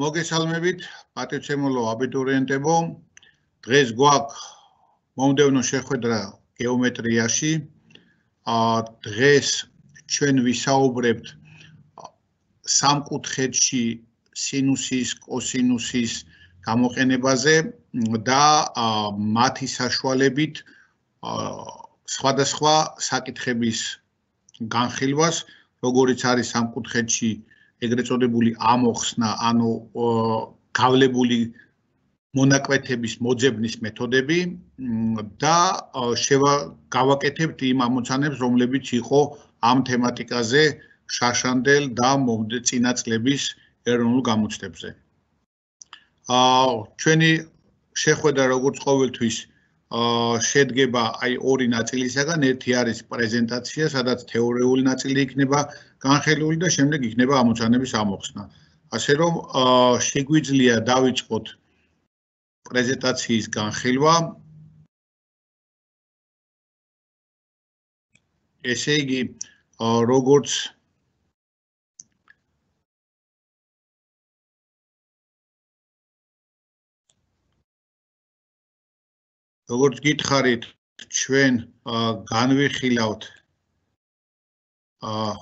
მოგესალმებით პატივცემულო აბიტურიენტებო დღეს გვაქვს მომდევნო შეხვედრა გეომეტრიაში ა დღეს ჩვენ ვისაუბრებთ სამკუთხედში სინუსის კოსინუსის გამოყენებაზე და მათი საშუალებით სხვადასხვა საკითხების განხილვას როგორიც არის სამკუთხედში ეგრეთ წოდებული ამოხსნა, ანუ გავლებული მონაკვეთების მოძებნის მეთოდები და შევა გავაკეთებთ იმ ამოცანებს, რომლებიც იყო ამ თემატიკაზე შაშანდელ და მომდე წინაწლების ეროვნულ გამოცდებზე. ა ჩვენი შეხვედრა როგორც ყოველთვის ა შედგება აი ორი ნაწილისაგან, ერთი არის პრეზენტაცია, სადაც თეორიული ნაწილი იქნება, განხელული და შემდეგ იქნება ამოცანების ამოხსნა. ასე რომ შეგვიძლია დავიწყოთ პრეზენტაციის განხელვა. ესე იგი, როგორც როგორც გითხარით, ჩვენ განვიხილავთ აა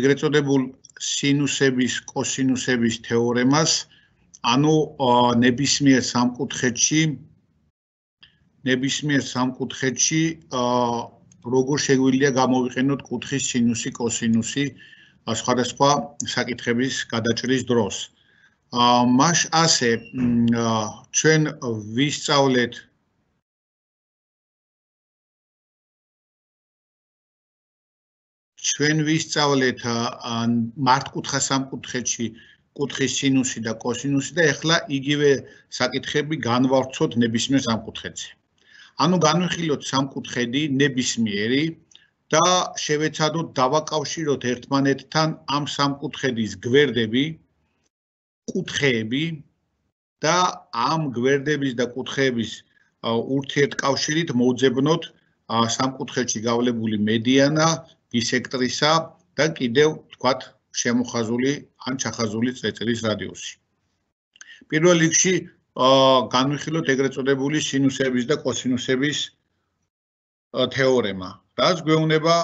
ეგრეთ წოდებულ სინუსების კოსინუსების თეორემას ანუ ნებისმიერ სამკუთხედში ნებისმიერ სამკუთხედში როგორ შეგვიძლია გამოვიყენოთ კუთხის სინუსი კოსინუსი სხვადასხვა საკითხების გადაჭრის დროს ა მაშ ასე ჩვენ ვისწავლეთ ჩვენ ვისწავლეთ მართკუთხა სამკუთხედში კუთხის სინუსი და კოსინუსი და ეხლა იგივე საკითხები განვავრცოთ ნებისმიერ სამკუთხედზე. ანუ განვიხილოთ სამკუთხედი ნებისმიერი და შევეცადოთ დავაკავშიროთ ერთმანეთთან ამ სამკუთხედის გვერდები, კუთხეები და ამ გვერდების და კუთხეების ურთიერთკავშირით მოძებნოთ სამკუთხედში გავლებული მედიანა ბისექტრისა და კიდევ თქვათ შემოხაზული ან ჩახაზული წეწრის რადიუსი. პირველ რიგში აა განვიხილოთ ეგრეთ წოდებული სინუსების და კოსინუსების თეორემა. რაც გვეუბნება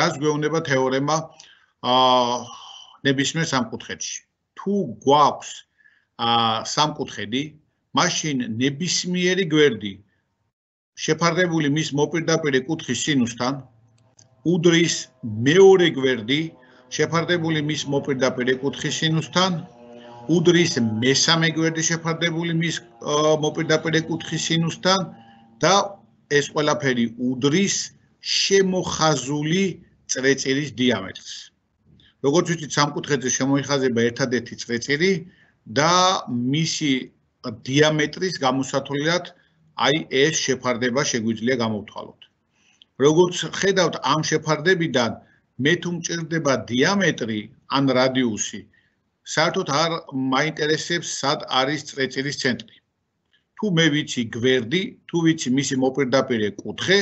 რაც გვეუბნება თეორემა აა ნებისმიერ სამკუთხედში. თუ გვაქვს აა სამკუთხედი, მაშინ ნებისმიერი გვერდი შეფარდებული მის მოპირდაპირე კუთხის სინუსთან უდრის მეორე გვერდი შეფარდებული მის მოპირდაპირე კუთხის სინუსთან უდრის მესამე გვერდი შეფარდებული მის მოპირდაპირე კუთხის სინუსთან და ეს ყველაფერი უდრის შემოხაზული წრეწირის დიამეტრს. როგორც ვთქვით, სამკუთხედზე შემოიხაზება ერთადერთი წრეწირი და მისი დიამეტრის გამოსათვლელად 0.5 აი ეს შეფარდება შეგვიძლია გამოვთვალოთ. როგორც ხედავთ ამ შეფარდებიდან მე თუ მჭirdება დიამეტრი ან რადიუსი საერთოდ არ მაინტერესებს სად არის წრეწირის ცენტრი. თუ მე ვიცი გვერდი, თუ ვიცი მისი მოპირდაპირე კუთხე,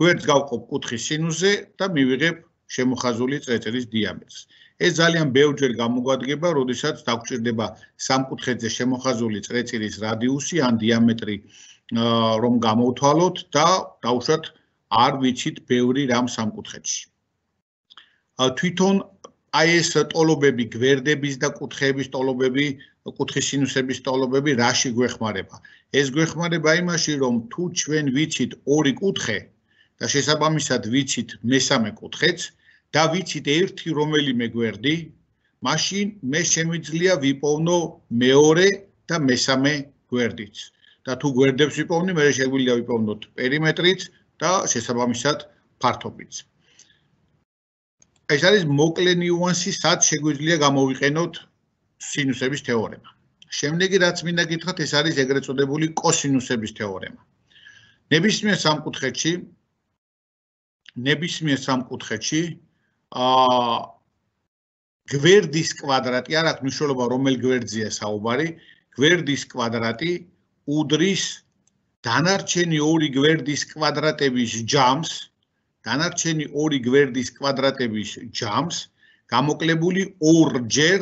გვერდს გავყოფ კუთხის სინუსზე და მივიღებ შემოხაზული წრეწირის დიამეტრს. ეს ძალიან ბევრჯერ გამოგვადგება, როდესაც დაგჭირდება სამკუთხედზე შემოხაზული წრეწირის რადიუსი ან დიამეტრი, რომ გამოვთვალოთ და დაუშვათ არ ვიცით ბევრი რამ სამკუთხედში. თვითონ აი ეს ტოლობები, გვერდების და კუთხეების ტოლობები, კუთხის სინუსების ტოლობები რაში გვეხმარება? ეს გვეხმარება იმაში, რომ თუ ჩვენ ვიცით ორი კუთხე და შესაბამისად ვიცით მესამე კუთხეც, და ვიცით ერთი რომელიმე გვერდი, მაშინ მე შემიძლია ვიპოვნო მეორე და მესამე გვერდიც. და თუ გვერდებს ვიპოვნი, მე შეგვიძლია ვიპოვნოთ პერიმეტრიც და შესაბამისად ფართობიც. ეს არის მოკლე ნიუანსი, სად შეგვიძლია გამოვიყენოთ სინუსების თეორემა. შემდეგი რაც მინდა გითხრათ, ეს არის ეგრეთ წოდებული კოსინუსების თეორემა. ნებისმიერ სამკუთხედში ნებისმიერ სამკუთხედში გვერდის კვადრატი, არ აქვს მნიშვნელობა რომელი გვერდზეა საუბარი, გვერდის კვადრატი უდრის დანარჩენი ორი გვერდის კვადრატების ჯამს, დანარჩენი ორი გვერდის კვადრატების ჯამს გამოკლებული ორჯერ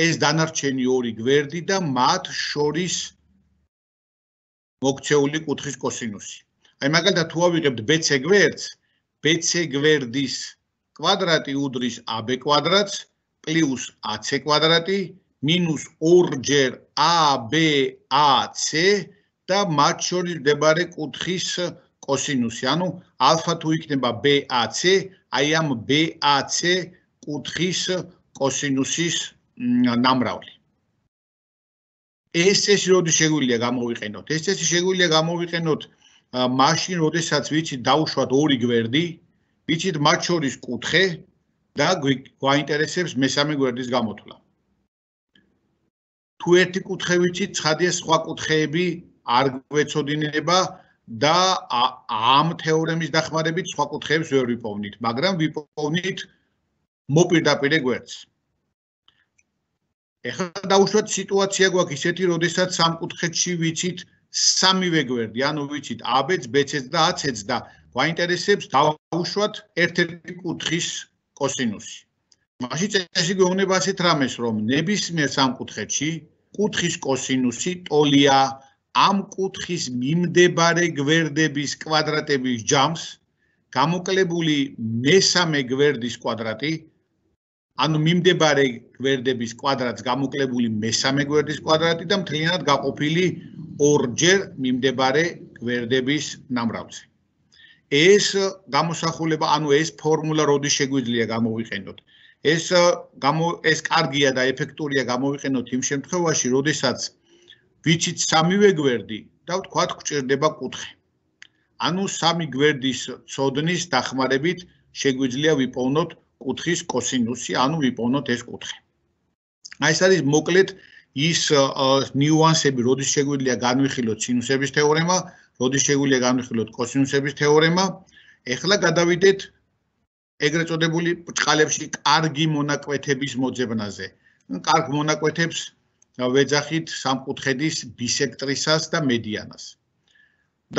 ეს დანარჩენი ორი გვერდი და მათ შორის მოქცეული კუთხის კოსინუსი. აი მაგალითად თუ ავიღებთ BC გვერდს, BC გვერდის კვადრატი უდრის ab კვადრატს პლუს ac კვადრატი მინუს 2 ჯერ abac და მათ შორის მდებარე კუთხის კოსინუსი. ანუ ალფა თუ იქნება bac, აი ამ bac კუთხის კოსინუსის ნამრავლი. ეს წესი როდი შეგვიძლია გამოვიყენოთ? ეს წესი შეგვიძლია გამოვიყენოთ მაშინ, როდესაც ვიცით დაუშვათ ორი გვერდი, ვიცით მათ შორის კუთხე და გვაინტერესებს მესამე გვერდის გამოთვლა. თუ ერთი კუთხე ვიცით, ცხადია სხვა კუთხეები არ გვეცოდინება და ამ თეორემის დახმარებით სხვა კუთხეებს ვერ ვიპოვნით, მაგრამ ვიპოვნით მოპირდაპირე გვერდს. ეხლა დაუშვათ სიტუაცია გვაქვს ისეთი, როდესაც სამკუთხედში ვიცით სამივე გვერდი, ანუ ვიცით AB-ს, BC-ს და AC-ს და ვაინტერესებს დავუშვათ ერთ-ერთი კუთხის კოსინუსი. მაშინ წესი გვეუბნება ასეთ რამეს, რომ ნებისმიერ სამკუთხედში კუთხის კოსინუსი ტოლია ამ კუთხის მიმდებარე გვერდების კვადრატების ჯამს, გამოკლებული მესამე გვერდის კვადრატი, ანუ მიმდებარე გვერდების კვადრატს გამოკლებული მესამე გვერდის კვადრატი და მთლიანად გაყოფილი ორჯერ მიმდებარე გვერდების ნამრავლზე. ეს გამოსახულება, ანუ ეს ფორმულა როდის შეგვიძლია გამოვიყენოთ? ეს э, გამო ეს კარგია და ეფექტურია გამოვიყენოთ იმ შემთხვევაში, როდესაც ვიჩით სამივე გვერდი და ვთქვათ გვჭირდება კუთხე. ანუ სამი გვერდის ცოდნის დახმარებით შეგვიძლია ვიპოვნოთ კუთხის კოსინუსი, ანუ ვიპოვნოთ ეს კუთხე. აი ეს არის მოკლედ ის э, ნიუანსები, როდის შეგვიძლია განვიხილოთ სინუსების თეორემა, როდის შეგვიძლია განვიხილოთ კოსინუსების თეორემა. ეხლა გადავიდეთ ეგრეთ წოდებული ბრჭყალებში კარგი მონაკვეთების მოძებნაზე. კარგ მონაკვეთებს ვეძახით სამკუთხედის ბისექტრისას და მედიანას.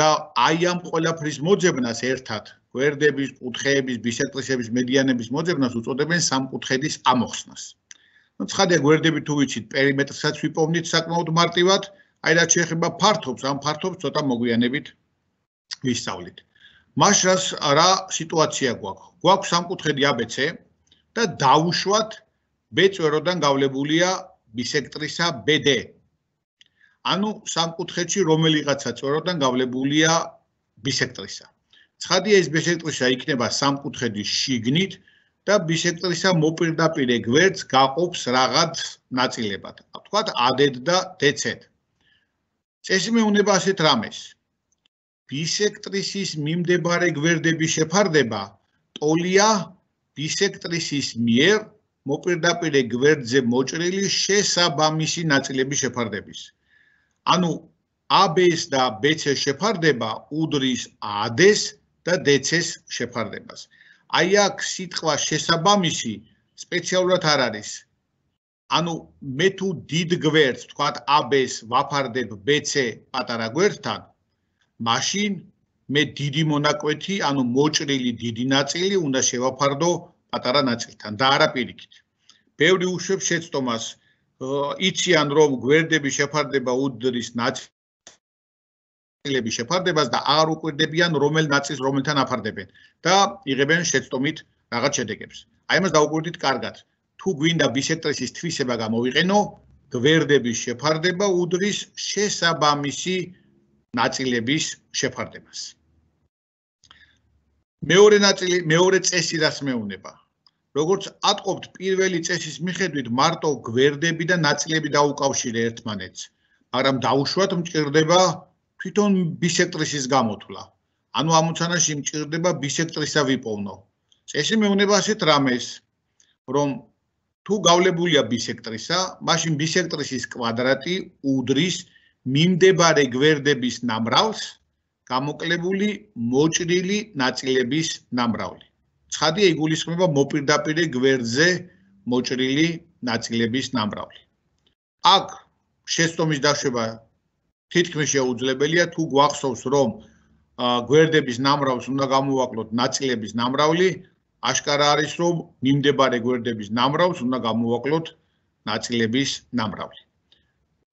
და აი ამ ყველაფრის მოძებნას ერთად, გვერდების, კუთხეების, ბისექტრისების, მედიანების მოძებნას უწოდებენ სამკუთხედის ამოხსნას. ну, ცხადია, გვერდები თუ ვიცით, პერიმეტრსაც ვიპოვნით საკმაოდ მარტივად, აი რაც შეეხება ფართობს, ამ ფართობს ცოტა მოგვიანებით ვისწავლით. მაშას რა სიტუაცია გვაქვს? გვაქვს სამკუთხედი ABC და დაუშვათ B-წვეროდან გავლებულია bisectrisa BD. ანუ სამკუთხედში რომელიღაცა წვეროდან გავლებულია bisectrisa. ცხადია ეს bisectrisa იქნება სამკუთხედის შიგნით და bisectrisa მოპირდაპირე გვერდს გაყოფს რაღაც ნაწილებად. თქვათ AD-დ და DC-დ. წესმეუნება ასეთ რამეს. ბისექტრისის მიმდებარე გვერდების შეფარდება ტოლია ბისექტრისის მიერ მოპირდაპირე გვერდზე მოჭრილი შესაბამისი ნაწილების შეფარდების. ანუ AB-ს და BC-ს შეფარდება უდრის AD-ს და DC-ს შეფარდებას. აი აქ სიტყვა შესაბამისი სპეციალურად არ არის. ანუ მე თუ დიდ გვერდს თქვათ AB-ს ვაფარდებ BC პატარა გვერდთან, მაშინ მე დიდი მონაკვეთი, ანუ მოჭრილი დიდი ნაწილი უნდა შევაფარდო პატარა ნაწილთან და არა პირიქით. ბევრი უშვებს შეცდომას იციან რომ გვერდები შეფარდება უდრის ნაწილების შეფარდებას და აღარ უკვირდებიან რომელ ნაწილს რომელთან აფარდებენ და იღებენ შეცდომით რაღაც შედეგებს. აი ამას დაუკვირდით კარგად. თუ გვინდა ბისეტრისის თვისება გამოვიყენო, გვერდების შეფარდება უდრის შესაბამისი ნაწილების შეფარდებას. მეორე ნაწილი, მეორე წესი რას მეუნება? როგორც ატყობთ პირველი წესის მიხედვით მარტო გვერდები და ნაწილები დაუკავშირე ერთმანეთს, მაგრამ დაუშვათ მჭirdება თვითონ ბისეტრისის გამოთვლა. ანუ ამ უცანაში მჭirdება ბისეტრისა ვიპოვნო. წესი მეუნება ასეთ რამეს, რომ თუ გავლებულია ბისექტრისა, მაშინ ბისექტრისის კვადრატი უდრის მიმდებარე გვერდების ნამრავლს, გამოკლებული მოჭრილი ნაწილების ნამრავლი. ცხადია, იგულისხმება მოპირდაპირე გვერდზე მოჭრილი ნაწილების ნამრავლი. აქ შეცდომის დაშვება თითქმის შეუძლებელია, თუ გვახსოვს, რომ გვერდების ნამრავლს უნდა გამოვაკლოთ ნაწილების ნამრავლი, აშკარა არის, რომ მიმდებარე გვერდების ნამრავს უნდა გამოვაკლოთ ნაწილების ნამრავი.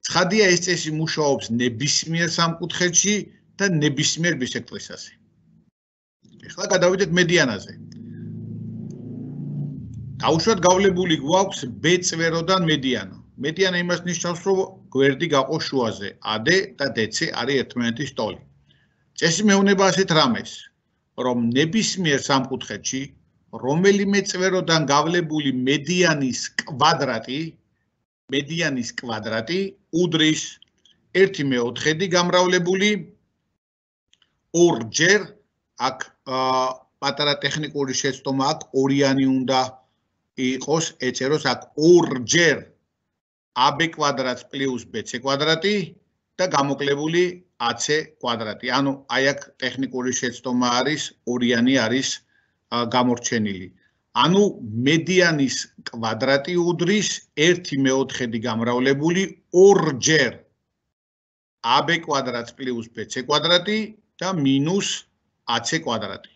ცხადია ეს წესი მუშაობს ნებისმიერ სამკუთხედში და ნებისმიერ ბისექტრისაზე. ეხლა გადავიდეთ მედიანაზე. დაუშვათ გავლებული გვაქვს B წვეროდან მედიანა. მედიანა იმას ნიშნავს, რომ გვერდი გაყო შუაზე, AD და DC არის ერთმანეთის ტოლი. წესი მეუბნება ასეთ რამეს, რომ ნებისმიერ სამკუთხედში რომელიმე წვეროდან გავლებული მედიანის კვადრატი მედიანის კვადრატი უდრის 1/4-ი გამრავლებული ორჯერ აქ პატარა ტექნიკური შეცდომა აქ ორიანი უნდა იყოს ეცეროს აქ ორჯერ ab კვადრატს პლუს bc კვადრატი და გამოკლებული ac კვადრატი. ანუ აი აქ ტექნიკური შეცდომა არის ორიანი არის 1/4 გამორჩენილი. ანუ მედიანის კვადრატი უდრის 1/4-ი გამრავლებული 2-ჯერ ab კვადრატს პლუს bc კვადრატი და მინუს ac კვადრატი.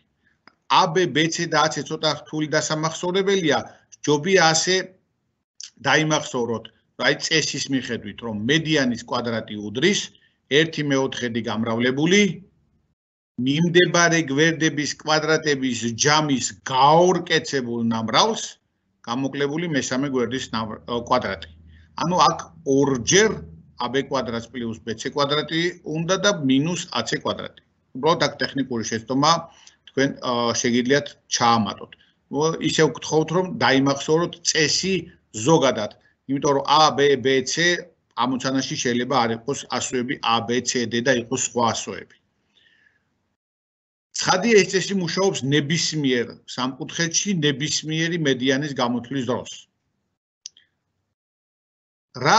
ab, bc და ac ცოტა რთული დასამახსოვრებელია, ჯობია ასე დაიმახსოვროთ, რაი წესის მიხედვით, რომ მედიანის კვადრატი უდრის 1/4-ი გამრავლებული მიმდებარე გვერდების კვადრატების ჯამის გაორკეცებულ ნამრავლს გამოკლებული მესამე გვერდის კვადრატი. ანუ აქ ორჯერ ab კვადრატს პლუს bc კვადრატი უნდა და მინუს ac კვადრატი. უბრალოდ აქ ტექნიკური შეცდომა თქვენ შეგიძლიათ ჩაამატოთ. ისევ გთხოვთ რომ დაიმახსოვროთ წესი ზოგადად, იმიტომ რომ ab bc ამოცანაში შეიძლება არ იყოს ასოები abcd და იყოს სხვა ასოები. ცხადია ეს წესი მუშაობს ნებისმიერ სამკუთხედში ნებისმიერი მედიანის გამოთვლის დროს. რა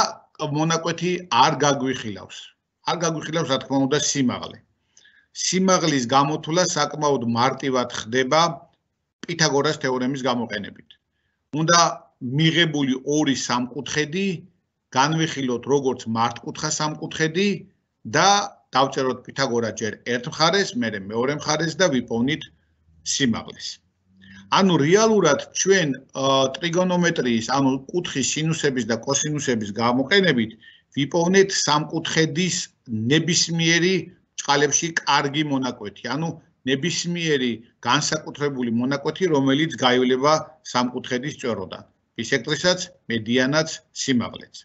მონაკვეთი არ გაგვიხილავს? არ გაგვიხილავს რა თქმა უნდა სიმაღლე. სიმაღლის გამოთვლა საკმაოდ მარტივად ხდება პითაგორას თეორემის გამოყენებით. უნდა მიღებული ორი სამკუთხედი განვიხილოთ როგორც მართკუთხა სამკუთხედი და დავწეროთ პითაგორა ჯერ ერთ მხარეს, მერე მეორე მხარეს და ვიპოვნით სიმაღლეს. ანუ რეალურად ჩვენ ტრიგონომეტრიის, ანუ კუთხის სინუსების და კოსინუსების გამოყენებით ვიპოვნით სამკუთხედის ნებისმიერი ჭალებში კარგი მონაკვეთი, ანუ ნებისმიერი განსაკუთრებული მონაკვეთი, რომელიც გაივლება სამკუთხედის წვეროდან. ბისექტრისაც, მედიანაც, სიმაღლეც.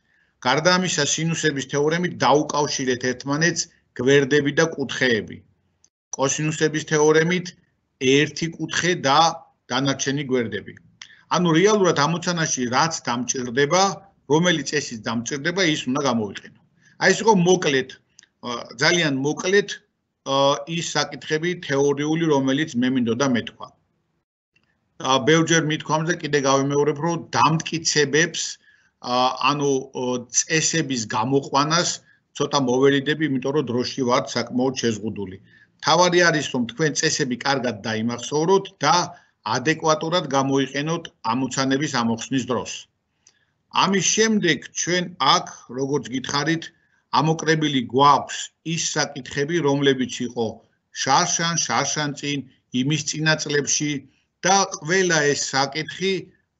გარდა ამისა, სინუსების თეორემით დაუკავშირეთ ერთმანეთს გვერდები და კუთხეები. კოსინუსების თეორემით ერთი კუთხე და დანარჩენი გვერდები. ანუ რეალურად ამოცანაში რაც დამჭirdება, რომელიც ესის დამჭirdება, ის უნდა გამოვიყენო. აი ეს იყო მოკლედ ძალიან მოკლედ ის საკითხები თეორიული, რომელიც მე მინდოდა მეთქვა. ა ბევრჯერ მითქვამდე კიდე გავიმეორებ, რომ დამტკიცებებს ანუ წესების გამოყვანას ცოტა მოველიდები, იმიტომ რომ დროში ვარ საკმაოდ შეზღუდული. თავარი არის რომ თქვენ წესები კარგად დაიმახსოვროთ და ადეკვატურად გამოიყენოთ ამოცანების ამოხსნის დროს. ამის შემდეგ ჩვენ აქ როგორც გითხარით ამოკრებილი გვაქვს ის საკითხები, რომლებიც იყო შარშან, შარშან წინ იმის წინაწლებში და ყველა ეს საკითხი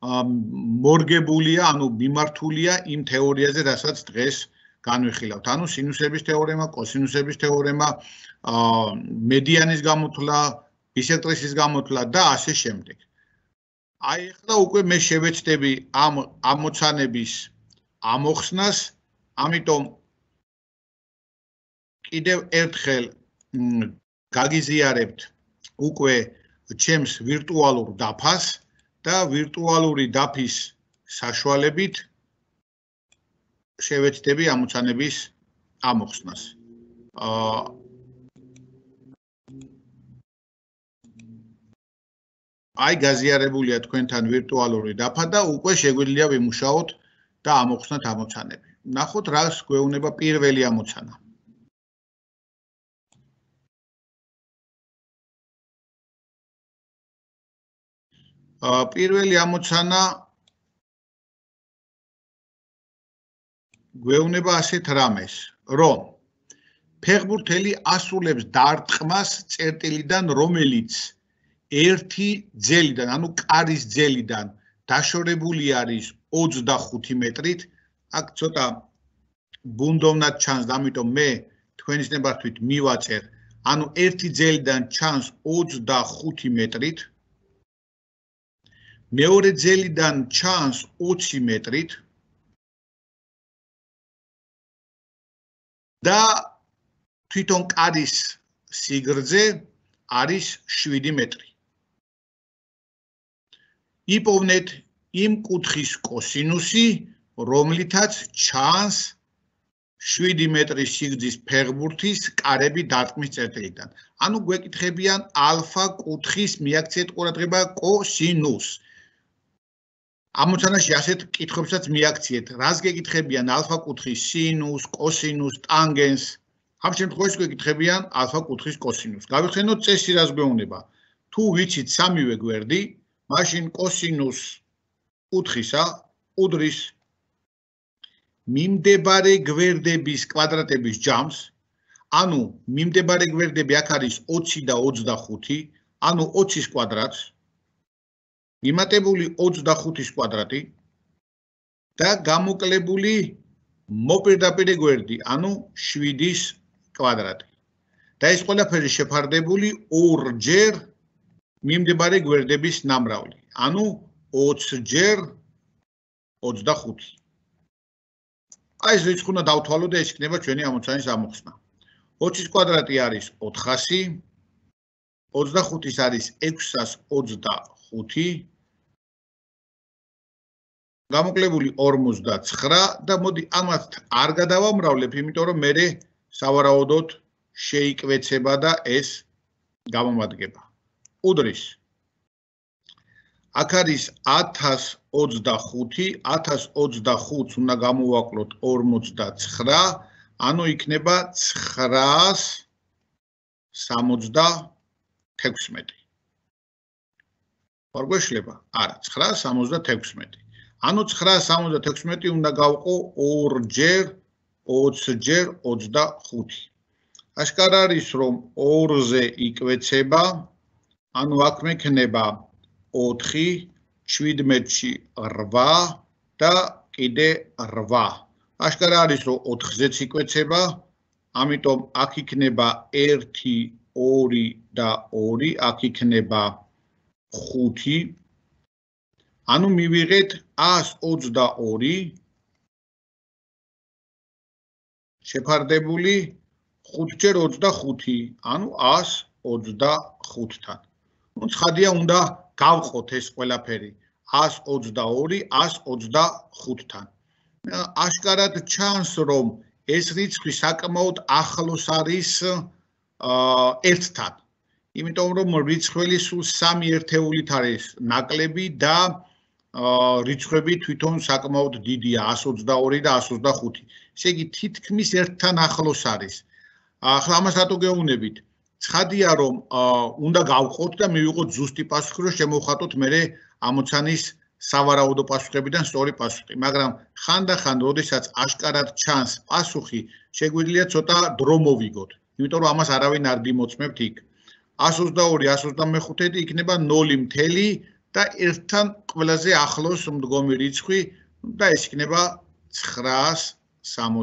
მორგებულია, ანუ მიმართულია იმ თეორიაზე, რასაც დღეს განვიხილავთ. ანუ სინუსების თეორემა, კოსინუსების თეორემა, აა მედიანის გამოთვლა, ბისექტრისის გამოთვლა და ასე შემდეგ. აი ახლა უკვე მე შევეცდები ამ ამოცანების ამოხსნას, ამიტომ კიდევ ერთხელ გაგიზიარებთ უკვე ჩემს ვირტუალურ დაფას და ვირტუალური დაფის საშუალებით შევეცდები ამ უცანების ამოხსნას. აა აი გაზიარებულია თქვენთან ვირტუალური დაფა და უკვე შეგვიძლია ვიმუშაოთ და ამოხსნათ ამოცანები. ნახოთ რას გვეუბნება პირველი ამოცანა. აა პირველი ამოცანა გვეუბნება ასეთ რამეს, რომ ფეგბურთელი ასრულებს დარტყმას წერტილიდან, რომელიც ერთი ძელიდან, ანუ კარის ძელიდან დაშორებული არის 25 მეტრით. აქ ცოტა ბუნდოვნად ჩანს, ამიტომ მე თქვენის ნებართვით მივაწერ. ანუ ერთი ძელიდან ჩანს 25 მეტრით. მეორე ძელიდან ჩანს 20 მეტრით. და თვითონ კარის სიგრძე არის 7 მეტრი. იპოვნეთ იმ კუთხის კოსინუსი, რომლითაც ჩანს 7 მეტრის სიგრძის ფეხბურთის კარები დარტყმის წერტილიდან. ანუ გვეკითხებიან ალფა კუთხის მიაქციეთ ყურადღება კოსინუსს. ამ უცანაში ასეთ კითხვებსაც მიაქციეთ. რას გეკითხებიან ალფა კუთხის სინუს, კოსინუს, ტანგენს? ამ შემთხვევაში გეკითხებიან ალფა კუთხის კოსინუს. გავიხსენოთ წესი რას გვეუბნება. თუ ვიცით სამივე გვერდი, მაშინ კოსინუს კუთხისა უდრის მიმდებარე გვერდების კვადრატების ჯამს, ანუ მიმდებარე გვერდები აქ არის 20 და 25, ანუ 20-ის კვადრატს იმატებული 25-ის კვადრატი და გამოკლებული მოპირდაპირე გვერდი, ანუ 7-ის კვადრატი. და ეს ყველაფერი შეფარდებული 2-ჯერ მიმდებარე გვერდების ნამრავლი, ანუ 20-ჯერ 25. აი ეს რიცხვი უნდა დავთვალოთ და ეს იქნება ჩვენი ამოცანის ამოხსნა. 20-ის კვადრატი არის 400. 25-ის არის გამოკლებული 59 და მოდი ამათ არ გადავამრავლებ, იმიტომ რომ მე სავარაუდოდ შეიკვეცება და ეს გამომადგება. უდრის. აქ არის 1025, 1025 უნდა გამოვაკლოთ 59, ანუ იქნება 976. ხარ გვეშლება? არა, 976. ანუ 976 უნდა გავყო 2-ჯერ 20-ჯერ 25. აშკარ არის რომ 2-ზე იკვეცება, ანუ აქ მექნება 4, 17-ში 8 და კიდე 8. აშკარ არის რომ 4-ზეც იკვეცება, ამიტომ აქ იქნება 1, 2 და 2, აქ იქნება 5, ანუ მივიღეთ 122 შეფარდებული 5 ჯერ 25, ანუ 125-თან. ნუ ცხადია უნდა გავყოთ ეს ყველაფერი 122 125-თან. აშკარად ჩანს, რომ ეს რიცხვი საკმაოდ ახლოს არის ერთთან. იმიტომ რომ რიცხველი სულ 3 ერთეულით არის ნაკლები და რიცხვები თვითონ საკმაოდ დიდია 122 და 125. ესე იგი თითქმის ერთთან ახლოს არის. ახლა ამას რატო გეუბნებით? ცხადია რომ უნდა გავყოთ და მივიღოთ ზუსტი პასუხი, რომ შემოვხატოთ მერე ამოცანის სავარაუდო პასუხებიდან სწორი პასუხი, მაგრამ ხანდახან, როდესაც აშკარად ჩანს პასუხი, შეგვიძლია ცოტა დრო მოვიგოთ, იმიტომ რომ ამას არავინ არ გიმოწმებთ იქ. 122, 125 იქნება 0.0 და ერთთან ყველაზე ახლოს მდგომი რიცხვი და ეს იქნება 976, ანუ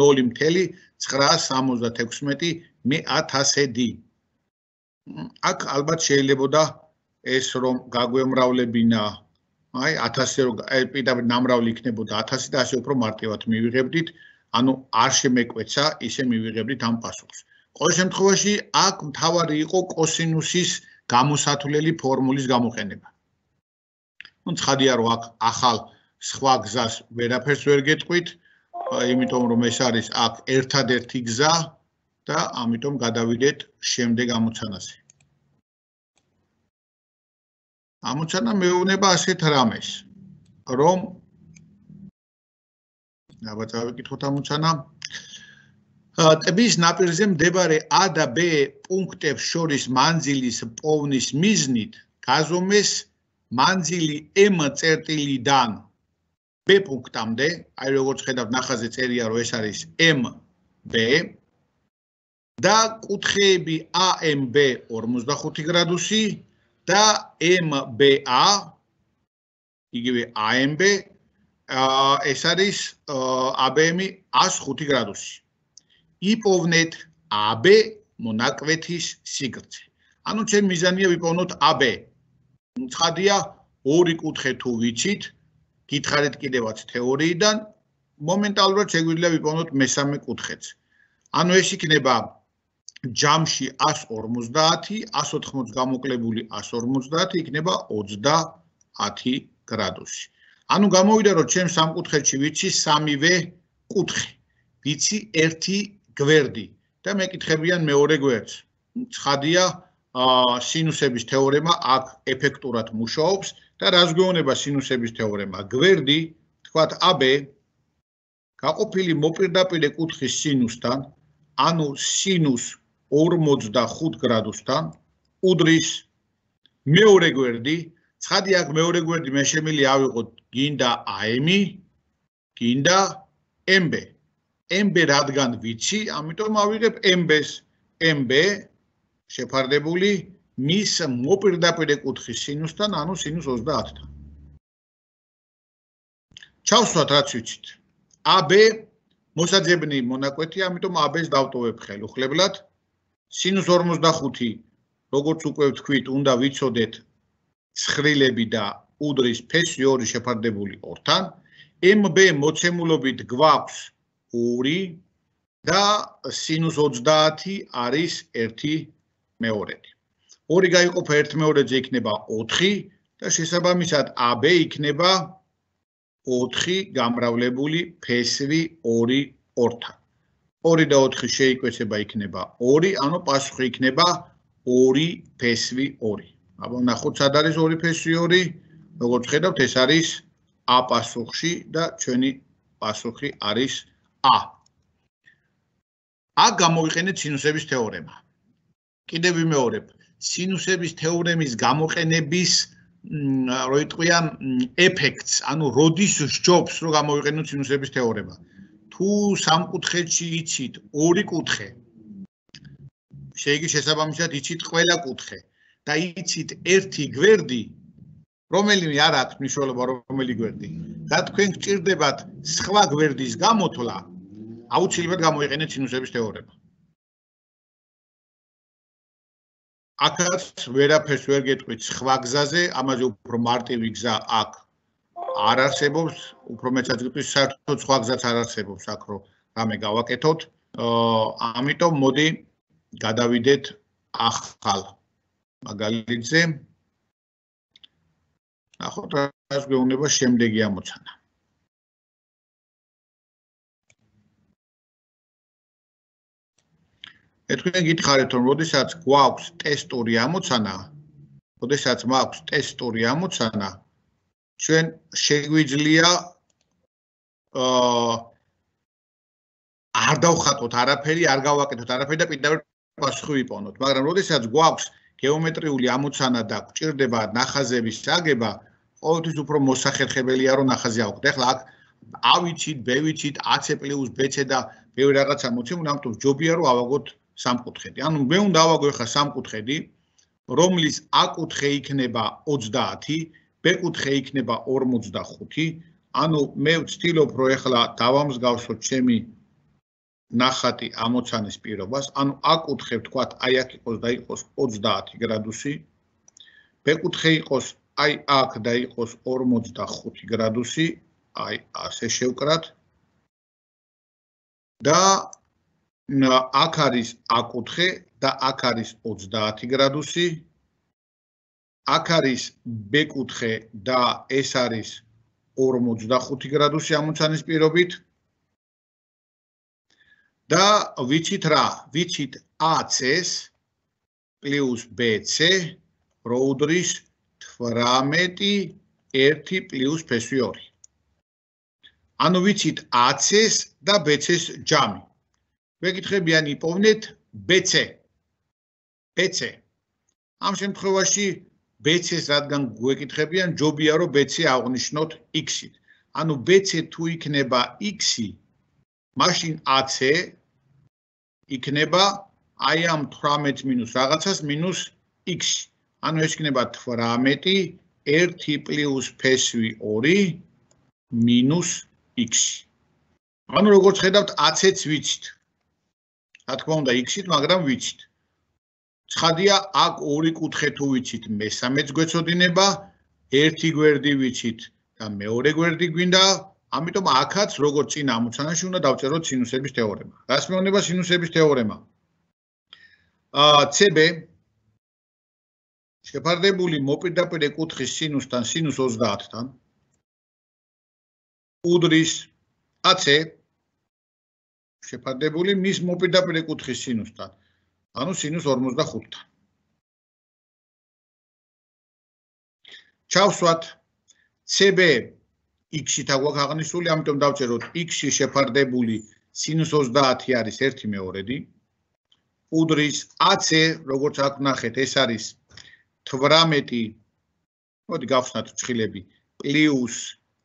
0.976 მე 1000-დი. აქ ალბათ შეიძლებოდა ეს რომ გაგვემრავლებინა აი 1000 რომ პირდაპირ ნამრავლი იქნებოდა 1000 და ასე უფრო მარტივად მივიღებდით, ანუ არ შემეკვეცა, ისე მივიღებდით ამ პასუხს. ყოველ შემთხვევაში აქ მთავარი იყო კოსინუსის გამოსათვლელი ფორმულის გამოყენება. ნუ ცხადია რომ აქ ახალ სხვა გზას ვერაფერს ვერ გეტყვით, იმიტომ რომ ეს არის აქ ერთადერთი გზა და ამიტომ გადავიდეთ შემდეგ ამოცანაზე. ამოცანა მეუბნება ასეთ რამეს, რომ დავაწავე კითხოთ ამოცანა ტბის ნაპირზე მდებარე A და B პუნქტებს შორის მანძილის პოვნის მიზნით გაზომეს მანძილი M წერტილიდან B პუნქტამდე, აი როგორც ხედავთ ნახაზე წერია რომ ეს არის M B და კუთხეები AMB 45 გრადუსი და MBA იგივე AMB ეს არის ABM 105 გრადუსი. იპოვნეთ AB მონაკვეთის სიგრძე. ანუ ჩვენ მიზანია ვიპოვნოთ AB. მცხადია ორი კუთხე თუ ვიცით, გითხარით კიდევაც თეორიიდან, მომენტალურად შეგვიძლია ვიპოვნოთ მესამე კუთხეც. ანუ ეს იქნება ჯამში 150, 180 გამოკლებული 150 იქნება 30 გრადუსი. ანუ გამოვიდა რომ ჩემ სამკუთხედში ვიცი სამივე კუთხე. ვიცი ერთი გვერდი და მეკითხებიან მეორე გვერდს. ცხადია, აა სინუსების თეორემა აქ ეფექტურად მუშაობს და რას გვეუბნება სინუსების თეორემა? გვერდი, თქვათ AB გაყოფილი მოპირდაპირე კუთხის სინუსთან, ანუ სინუს 45 გრადუსთან უდრის მეორე გვერდი. ცხადია, აქ მეორე გვერდი მე შემიძლია ავიღოთ გინდა AM-ი, გინდა MB-ი. MB რადგან ვიცი, ამიტომ ავიღებ MB-ს. MB შეფარდებული მის მოპირდაპირე კუთხის სინუსთან, ანუ სინუს 30-თან. ჩავსვათ რაც ვიცით. AB მოსაძებნი მონაკვეთი, ამიტომ AB-ს დავტოვებ ხელუხლებლად. სინუს 45 როგორც უკვე ვთქვით, უნდა ვიცოდეთ ცხრილები და უდრის ფესვი ორი შეფარდებული ორთან. MB მოცემულობით გვაქვს 0.5 2 და sinus 30 არის 1 მეორედი. 2 გაიყოფა 1 მეორედზე იქნება 4 და შესაბამისად AB იქნება 4 გამრავლებული ფესვი 2 ორთან. 2 და 4 შეიკვეცება იქნება 2, ანუ პასუხი იქნება 2 ფესვი 2. აბა ნახოთ სად არის 2 ფესვი 2? როგორც ხედავთ, ეს არის A პასუხში და ჩვენი პასუხი არის 2. a a გამოიყენეთ სინუსების თეორემა კიდევ ვიმეორებ სინუსების თეორემის გამოყენების რო იტყვია ეფექტს ანუ როდის ჯობს რომ გამოიყენოთ სინუსების თეორემა თუ სამ კუთხეში იცით ორი კუთხე შეიძლება შესაბამისად იცით ყველა კუთხე და იცით ერთი გვერდი რომელიმე არ აქვს მნიშვნელობა რომელი გვერდი და თქვენ გჭირდებათ სხვა გვერდის გამოთვლა აუცილებლად გამოიყენეთ სინუსების თეორემა. აქაც ვერაფერს ვერ გეტყვით სხვა გზაზე, ამაზე უფრო მარტივი გზა აქ არ არსებობს, უფრო მეტად გეტყვით საერთო სხვა გზაც არ არსებობს აქ რომ რამე გავაკეთოთ. აა ამიტომ მოდი გადავიდეთ ახალ მაგალითზე. ნახოთ რა გვეუბნება შემდეგი ამოცანა. ეთქვენ გითხარით რომ ოდესაც გვაქვს ტესტური ამოცანა ოდესაც მაქვს ტესტური ამოცანა ჩვენ შეგვიძლია აა არ დავხატოთ არაფერი არ გავაკეთოთ არაფერი და პირდაპირ პასუხი ვიპოვნოთ მაგრამ ოდესაც გვაქვს გეომეტრიული ამოცანა და გვჭირდება ნახაზების აგება ყოველთვის უფრო მოსახერხებელია რომ ნახაზი აქვს და ახლა აქ ავიჩით ბევიჩით AC+BC და ბევრი რაღაცა მოცემული ამიტომ ჯობია რომ ავაგოთ სამკუთხედი. ანუ მე უნდა ავაგო ხა სამკუთხედი, რომლის A კუთხე იქნება 30, B კუთხე იქნება 45. ანუ მე ვწtildeობ რომ ეხლა დავამსგავსო ჩემი ნახატი ამოცანის პირობას, ანუ A კუთხე ვთქვათ აი აქ იყოს და იყოს 30 გრადუსი. B კუთხე იყოს აი აქ და იყოს 45 გრადუსი. აი ასე შევკრათ. და აქ არის აკუთხე და აქ არის 30 გრადუსი. აქ არის ბ კუთხე და ეს არის 45 გრადუსი ამოცანის პირობით. და ვიცით რა? ვიცით AC-ს პლუს BC რო უდრის 18 1 ფესვი 2. ანუ ვიცით AC-ს და BC-ს ჯამი. მეკითხებიან იპოვნეთ BC. BC. ამ შემთხვევაში BC-ს რადგან გვეკითხებიან, ჯობია რომ BC აღნიშნოთ X-ით. ანუ BC თუ იქნება X-ი, მაშინ AC იქნება აი ამ 18 მინუს რაღაცას მინუს X. ანუ ეს იქნება 18 1 პლუს ფესვი 2 მინუს X. ანუ როგორც ხედავთ AC-ს ვიცით. რა თქმა უნდა იქით, მაგრამ ვიცით. ცხადია, აქ ორი კუთხე თუ ვიცით, მესამეც გვეცოდინება, ერთი გვერდი ვიცით და მეორე გვერდი გვინდა, ამიტომ აქაც როგორც წინ ამოცანაში უნდა დავწეროთ სინუსების თეორემა. რას მეუბნება სინუსების თეორემა? აა CB შეფარდებული მოპირდაპირე კუთხის სინუსთან, სინუს 30-დან უდრის AC შეფარდებული მის მოპირდაპირე კუთხის სინუსთან, ანუ სინუს 45-თან. ჩავსვათ CB x-ი თაგვაქ აღნიშნული, ამიტომ დავწეროთ x-ი შეფარდებული სინუს 30 არის 1 მეორედი. უდრის AC, როგორც აქ ნახეთ, ეს არის 18 მოდი გავხსნათ ჩხილები პლუს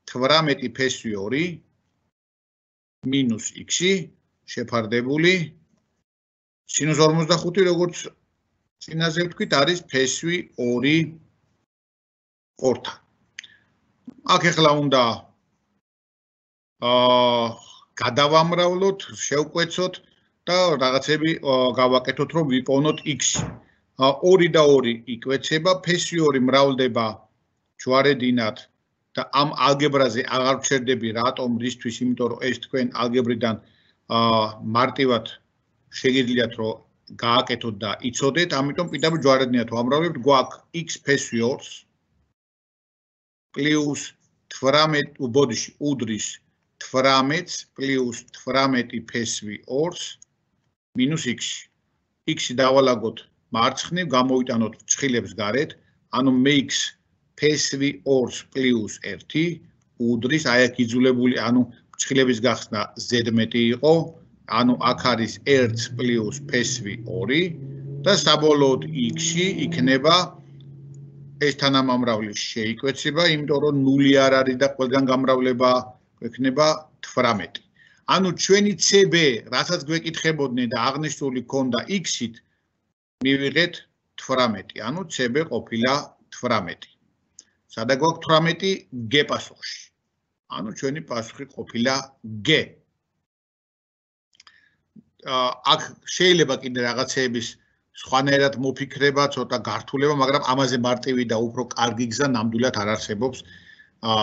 18 ფესვი 2 მინუს x-ი შეფარდებული სინუს 45 როგორც წინაზე ვთქვით არის ფესვი 2 ყორთა აქ ახლა უნდა აა გადავამრავლოთ შევკვეცოთ და რაღაცები გავაკეთოთ რომ ვიპოვნოთ x 2 და 2 იკვეცება ფესვი 2 მრავლდება ჯვარედინად და ამ ალგებრაზე აღარ ვჩერდები რატომ რისთვის იმიტომ რომ ეს თქვენ ალგებრიდან მარტივად შეგიძლიათ რომ გააკეთოთ და იცოდეთ, ამიტომ პირდაპირ ჯვარედნიათ ვამრავლებთ გვაკ x ფესვიორს პლუს 18 უბოდიში უდრის 18-ს პლუს 18 ფესვი 2-ს მინუს x-ში. x-ი დავალაგოთ მარცხნივ, გამოვიტანოთ ცხილებს გარეთ, ანუ x ფესვი 2-ს პლუს 1 უდრის აი აქ იძულებული, ანუ ფრჩხილების გახსნა ზედმეტი იყო, ანუ აქ არის 1 პლუს ფესვი 2 და საბოლოოდ x-ი იქნება ეს თანამამრავლის შეიკვეცება, იმიტომ რომ ნული არ არის და ყველგან გამრავლება ექნება 18. ანუ ჩვენი CB, რასაც გვეკითხებოდნენ და აღნიშნული ქონდა x-ით, მივიღეთ 18. ანუ CB ყოფილა 18. სადა გვაქვს 18 g-პასუხში. ანუ ჩვენი პასუხი ყოფილა G. აქ შეიძლება კიდე რაღაცების სხვანაირად მოფიქრება, ცოტა გართულება, მაგრამ ამაზე მარტივი და უფრო კარგი გზა ნამდვილად არ არსებობს. ა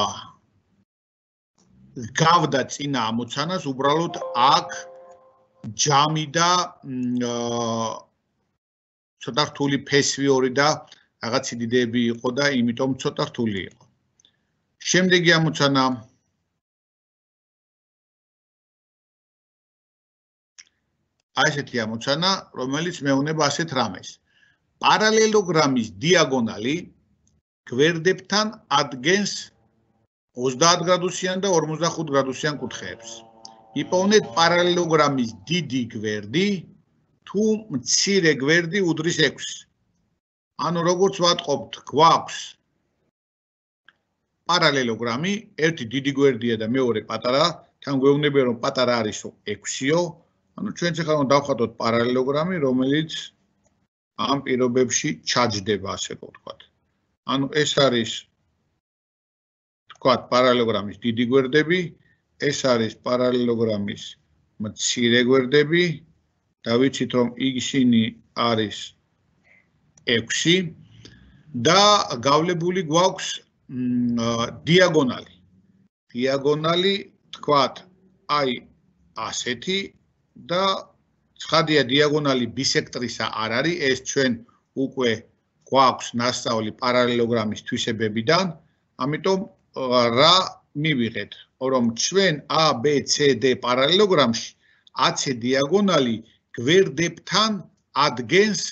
გავდა ძინა ამოცანას უბრალოდ აქ ჯამი და აა ცოტა რთული ფესვი ორი და რაღაც იდეები იყო და იმიტომ ცოტა რთული იყო. შემდეგი ამოცანაა აი ესეთი ამოცანა, რომელიც მეუნება ასეთ რამეს. პარალელოგრამის დიაგონალი გვერდებთან ადგენს 30 გრადუსიან და 45 გრადუსიან კუთხეებს. იპოვნეთ პარალელოგრამის დიდი გვერდი თუ მცირე გვერდი უდრის 6. ანუ როგორც ვატყობთ, გვაქვს პარალელოგრამი, ერთი დიდი გვერდია და მეორე პატარა, თან გვეუბნებიან რომ პატარა არისო 6-იო, ანუ ჩვენ ახლა უნდა დავხატოთ პარალელოგრამი, რომელიც ამ პირობებში ჩაჯდება, ასე ვთქვათ. ანუ ეს არის ვთქვათ პარალელოგრამის დიდი გვერდები, ეს არის პარალელოგრამის მცირე გვერდები და ვიცით რომ ისინი არის 6 და გავლებული გვაქვს დიაგონალი. დიაგონალი ვთქვათ აი ასეთი და ცხადია დიაგონალი ბისექტრისა არ არის, ეს ჩვენ უკვე გვაქვს ნასწავლი პარალელოგრამის თვისებებიდან. ამიტომ რა მივიღეთ, რომ ჩვენ ABCD პარალელოგრამში AC დიაგონალი გვერდებთან ადგენს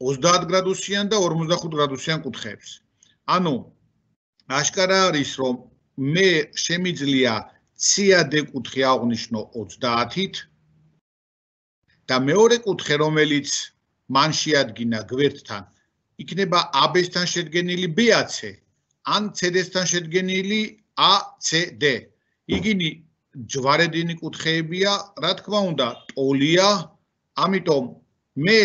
30 გრადუსიან და 45 გრადუსიან კუთხეებს. ანუ აშკარა არის, რომ მე შემიძლია ციადე კუთხე აღნიშნო 30-ით და მეორე კუთხე რომელიც მან შეადგინა გვერდთან იქნება AB-სთან შედგენილი BAC ან CD-სთან შედგენილი ACD. იგინი ჯვარედინი კუთხეებია, რა თქმა უნდა, ტოლია, ამიტომ მე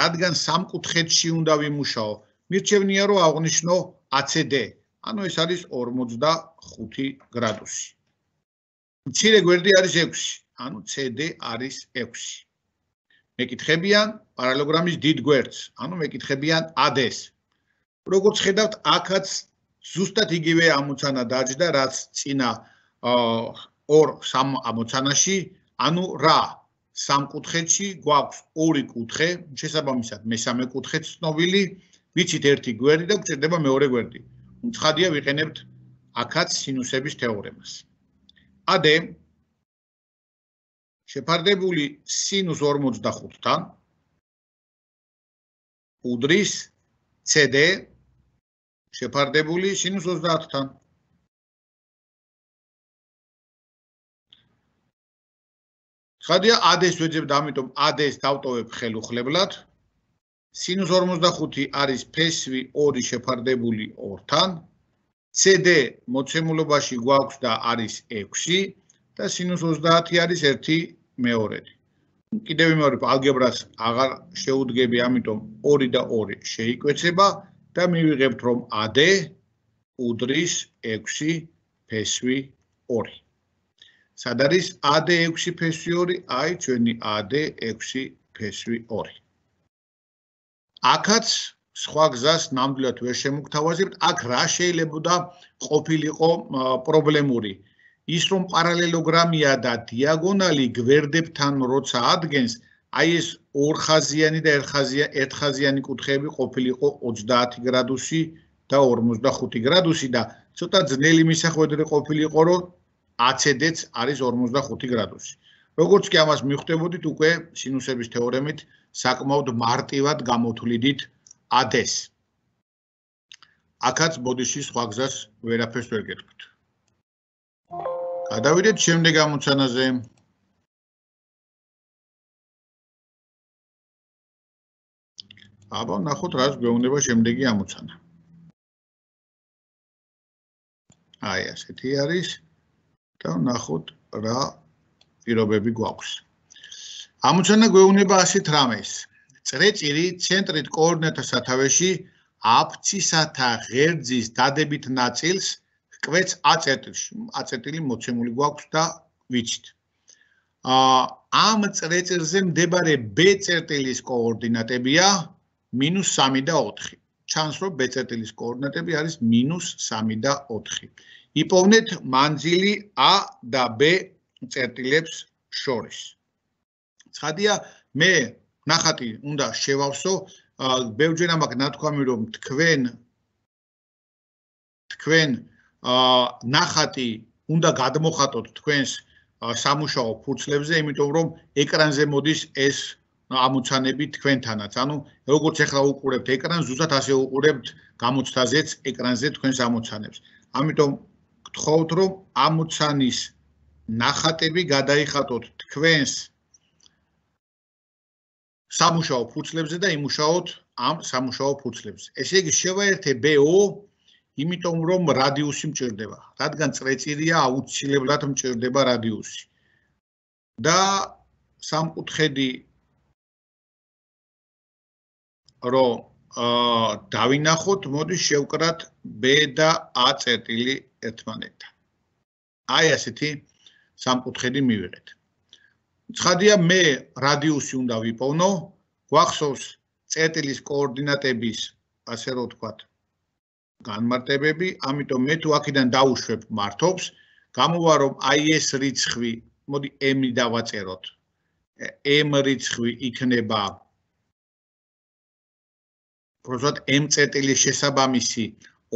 რადგან სამ კუთხეში უნდა ვიმუშაო, მირჩევნია რომ აღნიშნო ACD, ანუ ეს არის 45 გრადუსი. მცირე გვერდი არის 6, ანუ CD არის 6. მეკითხებიან პარალელოგრამის დიდ გვერდს, ანუ მეკითხებიან AD-ს. როგორც ხედავთ, აქაც ზუსტად იგივე ამოცანა დაჭდა, რაც წინა ორ სამ ამოცანაში, ანუ რა? სამკუთხედში გვაქვს ორი კუთხე, შესაბამისად მესამე კუთხეც ცნობილი, ვიცით ერთი გვერდი და გვჭირდება მეორე გვერდი. უცხადია ვიყენებთ აქაც სინუსების თეორემას. ade შეფარდებული sinus 45-დან udris cd შეფარდებული sinus 30-დან ხადია ad-ს ვეძებ და ამიტომ ad-ს დავტოვებ ხელუხლებლად sinus 45 არის ფესვი 2 შეფარდებული 2-თან CD მოცემულობაში გვაქვს და არის 6 და sin 30 არის 1 მეორედი. კიდევ ვიმეორებ, ალგებრას აღარ შეუდგები, ამიტომ 2 და 2 შეიკვეცება და მივიღებთ რომ AD უდრის 6 ფესვი 2. სად არის AD 6 ფესვი 2? აი ჩვენი AD 6 ფესვი 2. აქაც სხვა გზას ნამდვილად ვერ შემოგთავაზებთ, აქ რა შეიძლება ყოფილიყო პრობლემური. ის რომ პარალელოგრამია და დიაგონალი გვერდებთან როცა ადგენს, აი ეს ორხაზიანი და ერთხაზია ერთხაზიანი კუთხეები ყოფილიყო 30 გრადუსი და 45 გრადუსი და ცოტა ძნელი მისახვედრი ყოფილიყო, რომ ACD-ც არის 45 გრადუსი. როგორც კი ამას მივხვდებით უკვე სინუსების თეორემით საკმაოდ მარტივად გამოთვლიდით 45 ადეს აქაც ბოდიშის ხვაგზას ვერაფერს ვერ გეტყვით გადავიდეთ შემდეგ ამოცანაზე აბა ნახოთ რას გვეუბნება შემდეგი ამოცანა აი ასეთი არის და ნახოთ რა პირობები გვაქვს ამოცანა გვეუბნება ასეთ რამეს წრეწირი ცენტრით კოორდინატთა სათავეში აფცისათა ღერძის დადებით ნაწილს კვეთს აცეტილში. აცეტილი მოცემული გვაქვს და ვიცით. ა ამ წრეწირზე მდებარე B წერტილის კოორდინატებია -3 და 4. ჩანს რომ B წერტილის კოორდინატები არის -3 და 4. იპოვნეთ მანძილი A და B წერტილებს შორის. ცხადია მე ნახატი უნდა შევავსო ბევრჯერ ამაკ ნათქვამი რომ თქვენ თქვენ აა ნახატი უნდა გადმოხატოთ თქვენს სამუშაო ფურცლებზე იმიტომ რომ ეკრანზე მოდის ეს ამოცანები თქვენთანაც ანუ როგორც ახლა უყურებთ ეკრანს ზუსტად ასე უყურებთ გამოცდაზეც ეკრანზე თქვენს ამოცანებს ამიტომ გთხოვთ რომ ამოცანის ნახატები გადაიხატოთ თქვენს სამუშაო ფურცლებზე და იმუშაოთ ამ სამუშაო ფურცლებზე. ესე იგი შევაერთე BO, იმიტომ რომ რადიუსი მჭirdება, რადგან წრეწირია აუცილებლად მჭirdება რადიუსი. და სამკუთხედი რომ აა დავინახოთ, მოდი შევკრათ B და A წერტილი ერთმანეთთან. აი ასეთი სამკუთხედი მივიღეთ. ცხადია მე რადიუსი უნდა ვიპოვნო გვახსოვს წეტილის კოორდინატების ასე რომ ვთქვათ განმარტებები ამიტომ მე თუ აქედან დაუშვებ მართობს გამოვა რომ აი ეს რიცხვი მოდი m-ი დავაწეროთ m რიცხვი იქნება პროზოთ m წეტილის შესაბამისი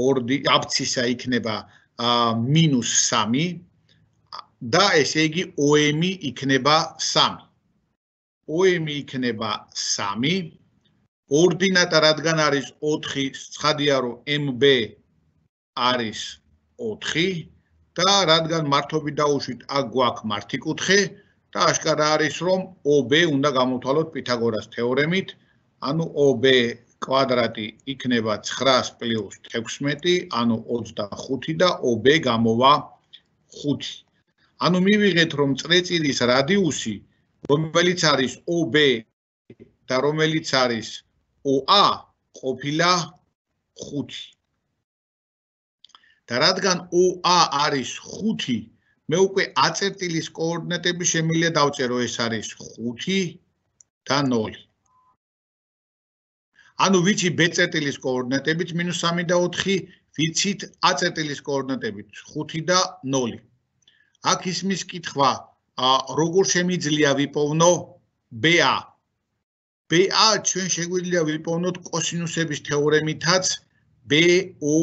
ორდი აფცისა იქნება -3 და ესე იგი OM იქნება 3. OM იქნება 3. ორდინატა რადგან არის 4, ცხადია რომ MB არის 4 და რადგან მართობი დაუშვით, აქ გვაქვს მართი კუთხე და აშკარა არის რომ OB უნდა გამოვთვალოთ პითაგორას თეორემით, ანუ OB კვადრატი იქნება 9 16, ანუ 25 და OB გამოვა 5. ანუ მივიღეთ რომ წრეწირის რადიუსი რომელიც არის OB და რომელიც არის OA ყოფილა 5. და რადგან OA არის 5, მე უკვე აწერტილის კოორდინატები შემიძლია დავწერო, ეს არის 5 და 0. ანუ ვიცი B წერტილის კოორდინატებით -3 და 4, ვიცით A წერტილის კოორდინატებით 5 და 0. აქ ისმის კითხვა როგორ შემიძლია ვიპოვნო ბა ბა ჩვენ შეგვიძლია ვიპოვნოთ კოსინუსების თეორემითაც ბ ო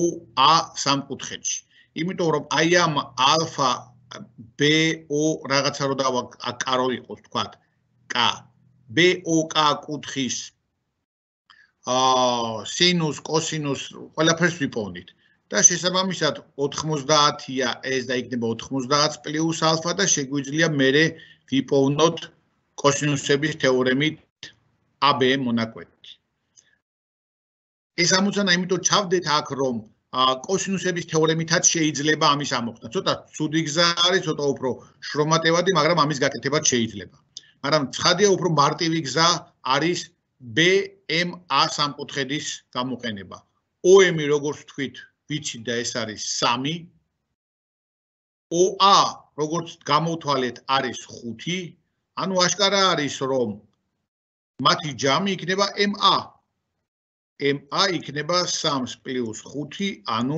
ა სამკუთხედში იმიტომ რომ აი ამ ალფა ბ ო რაღაცა რო დავა კარო იყოს თქვა კ ბ ო კ კუთხის ა სინუს კოსინუს ყველაფერს ვიპოვნით და შესაბამისად 90-ია ეს და იქნება 90 პლუს ალფა და შეგვიძლია მეორე ვიპოვნოთ კოსინუსების თეორემით AB მონაკვეთი. ეს ამოცანა იმიტომ ჩავდეთ აქ რომ კოსინუსების თეორემითაც შეიძლება ამის ამოხსნა. ცოტა ცუდი გზა არის, ცოტა უფრო შრომატევადი, მაგრამ ამის გაკეთებაც შეიძლება. მაგრამ ცხადია უფრო მარტივი გზა არის BMA სამკუთხედის გამოყენება. OM როგორც თქვით ვიცი და ეს არის 3 OA როგორც გამოვთვალეთ არის 5 ანუ აშკარა არის რომ მათი ჯამი იქნება MA MA იქნება 3 5 ანუ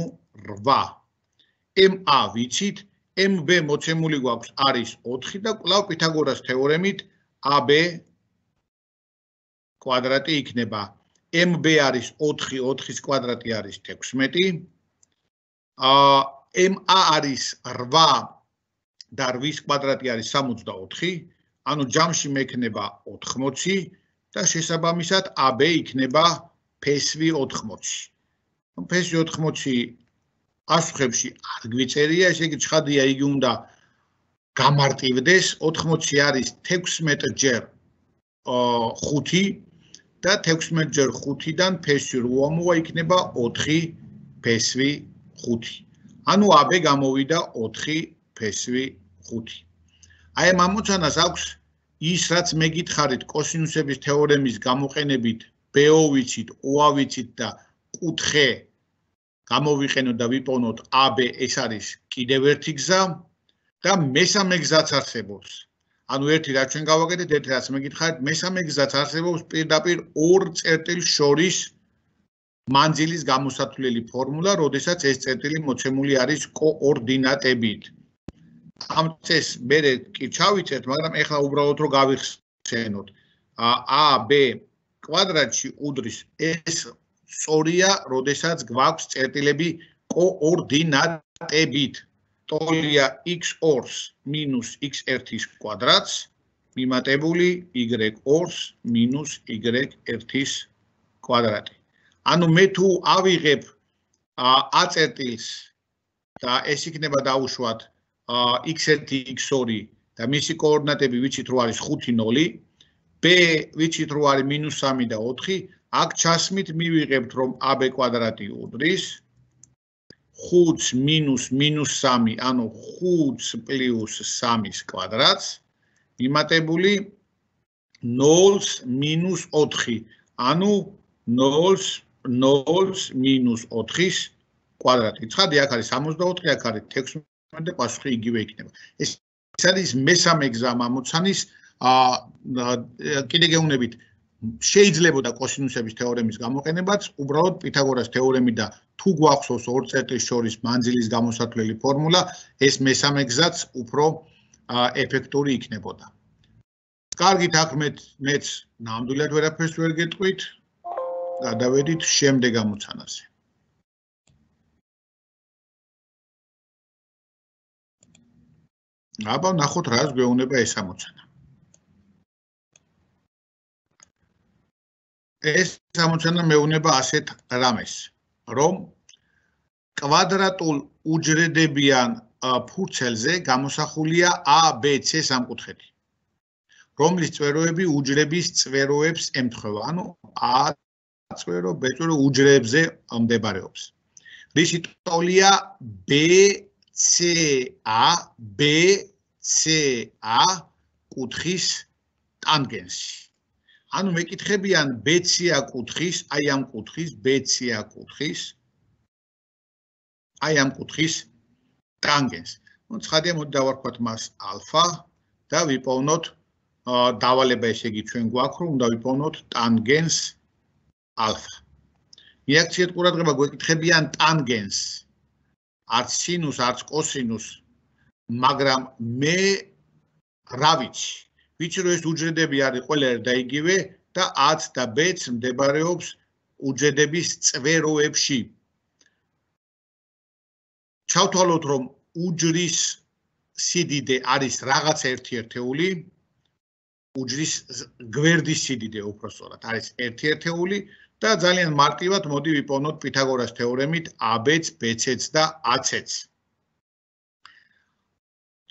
8 MA ვიცით MB მოცემული გვაქვს არის 4 და კვლავ პითაგორას თეორემით AB კვადრატი იქნება MB არის 4 4-ის კვადრატი არის 16 აა MA არის 8 და რვის კვადრატი არის 64, ანუ ჯამში მექნება 80 და შესაბამისად AB იქნება ფესვი 80. ნუ ფესვი 80 ასხებში არ გვიწერია, ესე იგი ჩხადია იგი უნდა გამარტივდეს 80 არის 16 ჯერ აა 5 და 16 ჯერ 5-დან ფესვი 8 მოიქნება 4 ფესვი 5. ანუ AB გამოვიდა 4 ფესვი 5. აი ამ ამოცანას აქვს ის რაც მე გითხარით კოსინუსების თეორემის გამოყენებით BO ვიცით, OA ვიცით და კუთხე გამოვიყენო და ვიპოვნოთ AB ეს არის კიდევ ერთი გზა და მესამე გზაც არსებობს. ანუ ერთი რაც ჩვენ გავაკეთეთ, ერთი რაც მე გითხარით, მესამე გზაც არსებობს პირდაპირ ორ წერტილ შორის მანძილის გამოსათვლელი ფორმულა, როდესაც ეს წერტილი მოცემული არის კოორდინატებით. ამ წეს მერე კი ჩავიწერთ, მაგრამ ეხლა უბრალოდ რომ გავიხსენოთ. აა b კვადრატში უდრის s სწორია, როდესაც გვაქვს წერტილები კოორდინატებით. ტოლია x2 x1-ის კვადრატს მიმატებული y2 y1-ის კვადრატი. ანუ მე თუ ავიღებ ა წერტილს და ეს იქნება დაუშვათ x1 x2 და მისი კოორდინატები ვიცით რო არის 5 0 b ვიცით რო არის -3 და 4 აქ ჩასმით მივიღებთ რომ ab კვადრატი უდრის 5 ანუ 5 3-ის კვადრატს იმატებული 0 4 ანუ 0 0-ს მინუს 4-ის კვადრატი. ცხადია, აქ არის 64, აქ არის 16 და პასუხი იგივე იქნება. ეს ეს არის მესამე გზამ ამოცანის აა კიდე გეუბნებით შეიძლებოდა კოსინუსების თეორემის გამოყენებაც, უბრალოდ პითაგორას თეორემი და თუ გვახსოვს ორ წერტილის შორის მანძილის გამოსათვლელი ფორმულა, ეს მესამე გზაც უფრო ეფექტური იქნებოდა. კარგით, ახმეთ, მეც ნამდვილად ვერაფერს ვერ გეტყვით, გადავედით შემდეგ ამოცანაზე. აბა ნახოთ რას გვეუბნება ეს ამოცანა. ეს ამოცანა მეუბნება ასეთ რამეს, რომ კვადრატულ უჯრედებიან ფურცელზე გამოსახულია ABC სამკუთხედი. რომლის წვეროები უჯრების წვეროებს ემთხვევა, ანუ A აწვერო ბეწვერო უჯრეებზე ამდებარეობს. რისი ტოლია B C A B C A კუთხის ტანგენსი. ანუ მეკითხებიან BCA კუთხის, აი ამ კუთხის BCA კუთხის აი ამ კუთხის ტანგენს. ნუ ცხადია მოდი დავარქვათ მას ალფა და ვიპოვნოთ ა დავალება ესე იგი ჩვენ გვაქვს რომ უნდა ვიპოვნოთ ტანგენს ალფა. რეაქციად ყურადღება გვეკითხებიან ტანგენს, არც სინუს, არც კოსინუს, მაგრამ მე რა ვიცი? ვიცი რომ ეს უჯრედები არის ყველა დაიგივე და A და B მდებარეობს უჯრედების წვეროებში. ჩავთვალოთ რომ უჯრის სიდიდე არის რაღაც ერთიერთეული უჯრის გვერდის სიდიდე უბრალოდ არის ერთიერთეული და ძალიან მარტივად მოდი ვიპოვნოთ პითაგორას თეორემით AB-ც, BC-ც და AC-ც.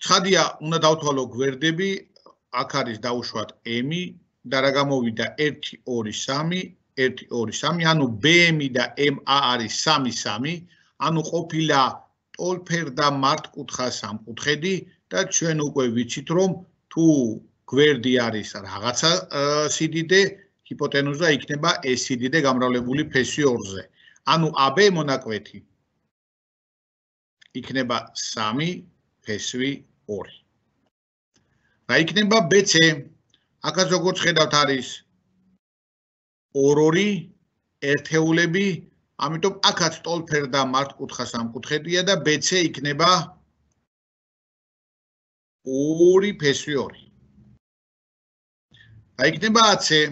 ცხადია, უნდა დავთვალო გვერდები, აქ არის დაუშვათ M-ი და რა გამოვიდა 1 2 3, 1 2 ანუ BM-ი და MA არის 3 3, ანუ ყოფილა ტოლფერ და მარტკუთხა სამკუთხედი და ჩვენ უკვე ვიცით რომ თუ გვერდი არის რაღაცა სიდიდე ჰიპოტენუზა იქნება SCD და გამრავლებული ფესვი 2-ზე. ანუ AB მონაკვეთი იქნება 3 ფესვი 2. რა იქნება BC? აქაც როგორც ხედავთ არის 2-2 ერთეულები, ამიტომ აქაც ტოლფერ და მართკუთხა სამკუთხედია და BC იქნება 2 ფესვი 2. აი იქნება AC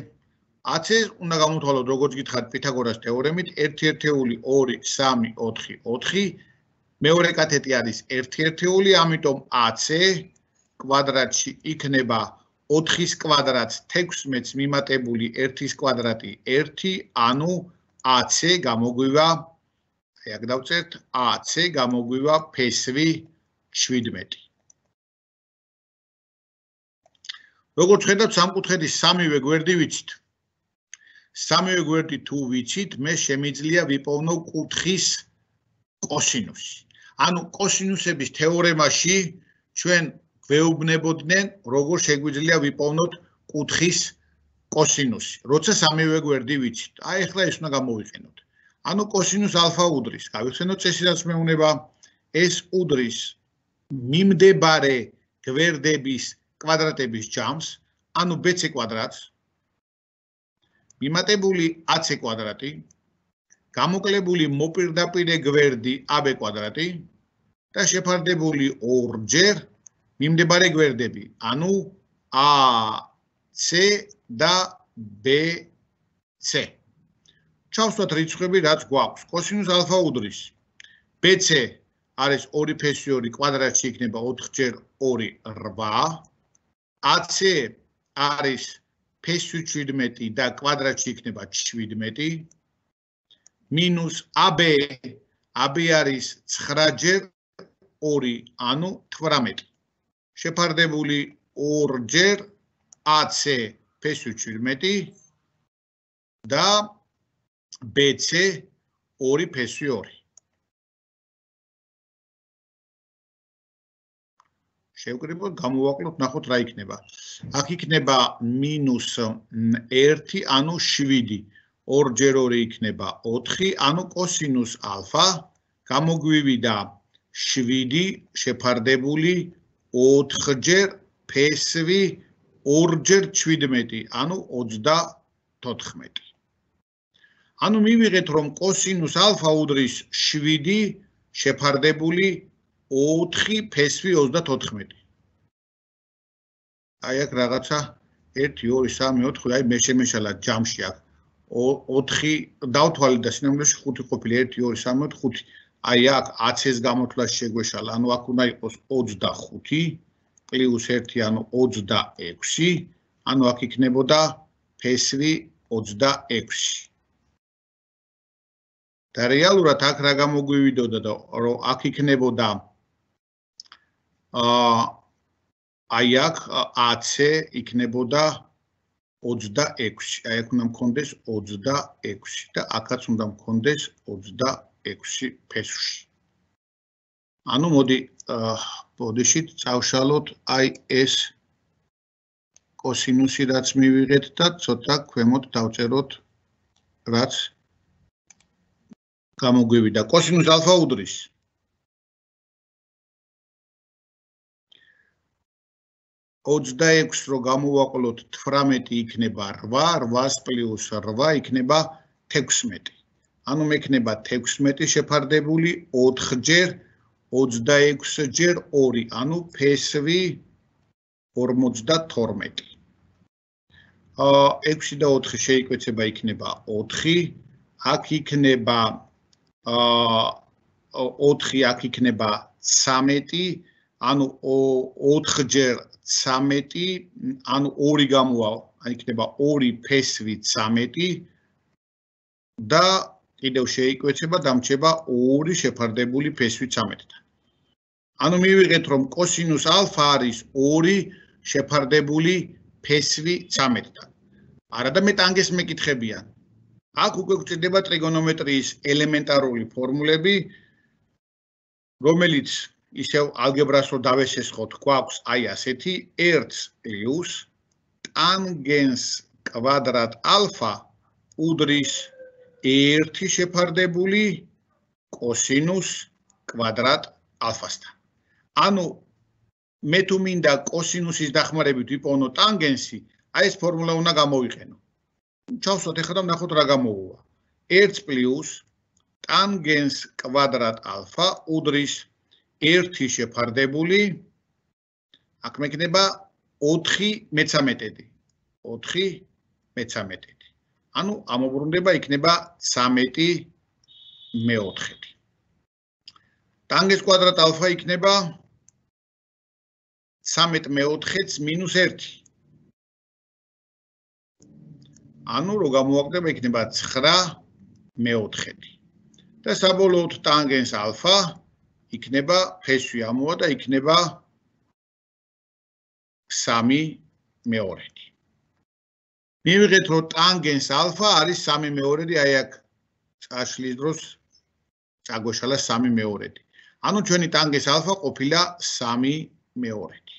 10-ი უნდა გამოთვალოთ როგორც გითხარით პითაგორას თეორემით 1 1 2 3 4 4 მეორე კათეტი არის 1 1 ამიტომ 10-ე კვადრატში იქნება 4-ის კვადრატს 16-ს მიმატებული 1-ის კვადრატი 1 ანუ 10-ე გამოგვივა აი აქ დავწერთ 10-ე გამოგვივა ფესვი 17 როგორც ხედავთ სამკუთხედის სამივე გვერდივით სამივე გვერდი თუ ვიცით, მე შემიძლია ვიპოვნო კუთხის კოსინუსი. ანუ კოსინუსების თეორემაში ჩვენ გვეუბნებოდნენ, როგორ შეგვიძლია ვიპოვნოთ კუთხის კოსინუსი, როცა სამივე გვერდი ვიცით. აი ახლა ეს უნდა გამოვიყენოთ. ანუ კოსინუს ალფა უდრის, გავიხსენოთ წესიდან მეუნება, ეს უდრის მიმდებარე გვერდების კვადრატების ჯამს, ანუ b² მიმატებული 10 კვადრატი, გამოკლებული მოპირდაპირე გვერდი AB კვადრატი და შეფარდებული ორჯერ მიმდებარე გვერდები, ანუ A, C და B, C. ჩავსვათ რიცხვები, რაც გვაქვს. cosinus alpha უდრის BC არის ორი ფესვი ორი კვადრატში იქნება 4 ჯერ 2 8. AC არის 2 ფესი 17 და კვადრატში იქნება 17 მინუს AB AB არის 9 ჯერ 2 ანუ 18 შეფარდებული 2 ჯერ AC ფესი 17 და BC 2 ფესი 2 შევკრიბოთ, გამოვაკლოთ, ნახოთ რა იქნება. აქ იქნება -1, ანუ 7. ორჯერ 2 იქნება 4, ანუ cos α. გამოგვივიდა 7 შეფარდებული 4ჯერ ფესვი 2ჯერ 17, ანუ 34. ანუ მივიღეთ რომ cos α უდრის 7 შეფარდებული 4 ფესვი 34. აი აქ რაღაცა 1 2 3 4 აი მე შემეშალა ჯამში აქ 4 დავთვალე და სინამდვილეში 5 ყოფილი 1 2 3 4 აი აქ 10-ის გამოთვლა შეგვეშალა ანუ აქ უნდა იყოს 25 პლუს 1 ანუ 26 ანუ აქ იქნებოდა ფესვი 26. და რეალურად აქ რა გამოგვივიდოდა და რომ აქ იქნებოდა აი აქ AC იქნებოდა 26. აი აქ უნდა მქონდეს 26 და აქაც უნდა მქონდეს 26 ფესვში. ანუ მოდი ბოდიშით წავშალოთ აი ეს კოსინუსი რაც მივიღეთ და ცოტა ქვემოთ დავწეროთ რაც გამოგვივიდა კოსინუს ალფა უდრის 0.5 26-ს რო გამოვაყოლოთ 18 იქნება 8, 8-ს პლუს 8 იქნება 16. ანუ მექნება 16 შეფარდებული 4-ჯერ 26-ჯერ 2, ანუ ფესვი 52. აა 6 და 4 შეიკვეცება იქნება 4. აქ იქნება აა 4 აქ იქნება 13 ანუ 4 ჯერ 13 ანუ 2 გამოვალ, აი იქნება 2 ფესვი 13 და კიდევ შეიკვეცება, დამჭება 2 შეფარდებული ფესვი 13-დან. ანუ მივიღეთ რომ კოსინუს ალფა არის 2 შეფარდებული ფესვი 13-დან. არა და მე ტანგენს მეკითხებიან. აქ უკვე გვწირდება ტრიგონომეტრიის ელემენტარული ფორმულები რომელიც ისევ ალგებრას რო დავესეს ხო თქვაქვს აი ასეთი 1-ს იუს ტანგენს კვადრატ ალფა უდრის 1 შეფარდებული კოსინუს კვადრატ ალფასთან. ანუ მე თუ მინდა კოსინუსის დახმარებით ვიპოვნო ტანგენსი, აი ეს ფორმულა უნდა გამოვიყენო. ჩავსვათ ახლა და ნახოთ რა გამოვა. 1 ტანგენს კვადრატ ალფა უდრის 1 ერთი შეფარდებული აქ მეკნება 4 მეცამეტედი 4 მეცამეტედი ანუ ამობრუნდება იქნება 13 მეოთხედი ტანგენს კვადრატ ალფა იქნება 13 მეოთხედს მინუს 1 ანუ რო გამოვაკლებ იქნება 9 მეოთხედი და საბოლოოდ ტანგენს ალფა იქნება ფესვი ამოა და იქნება 3 მეორედი. მივიღეთ რომ ტანგენს ალფა არის 3 მეორედი, აი აქ წაშლის დროს წაგოშალა 3 მეორედი. ანუ ჩვენი ტანგენს ალფა ყოფილა 3 მეორედი.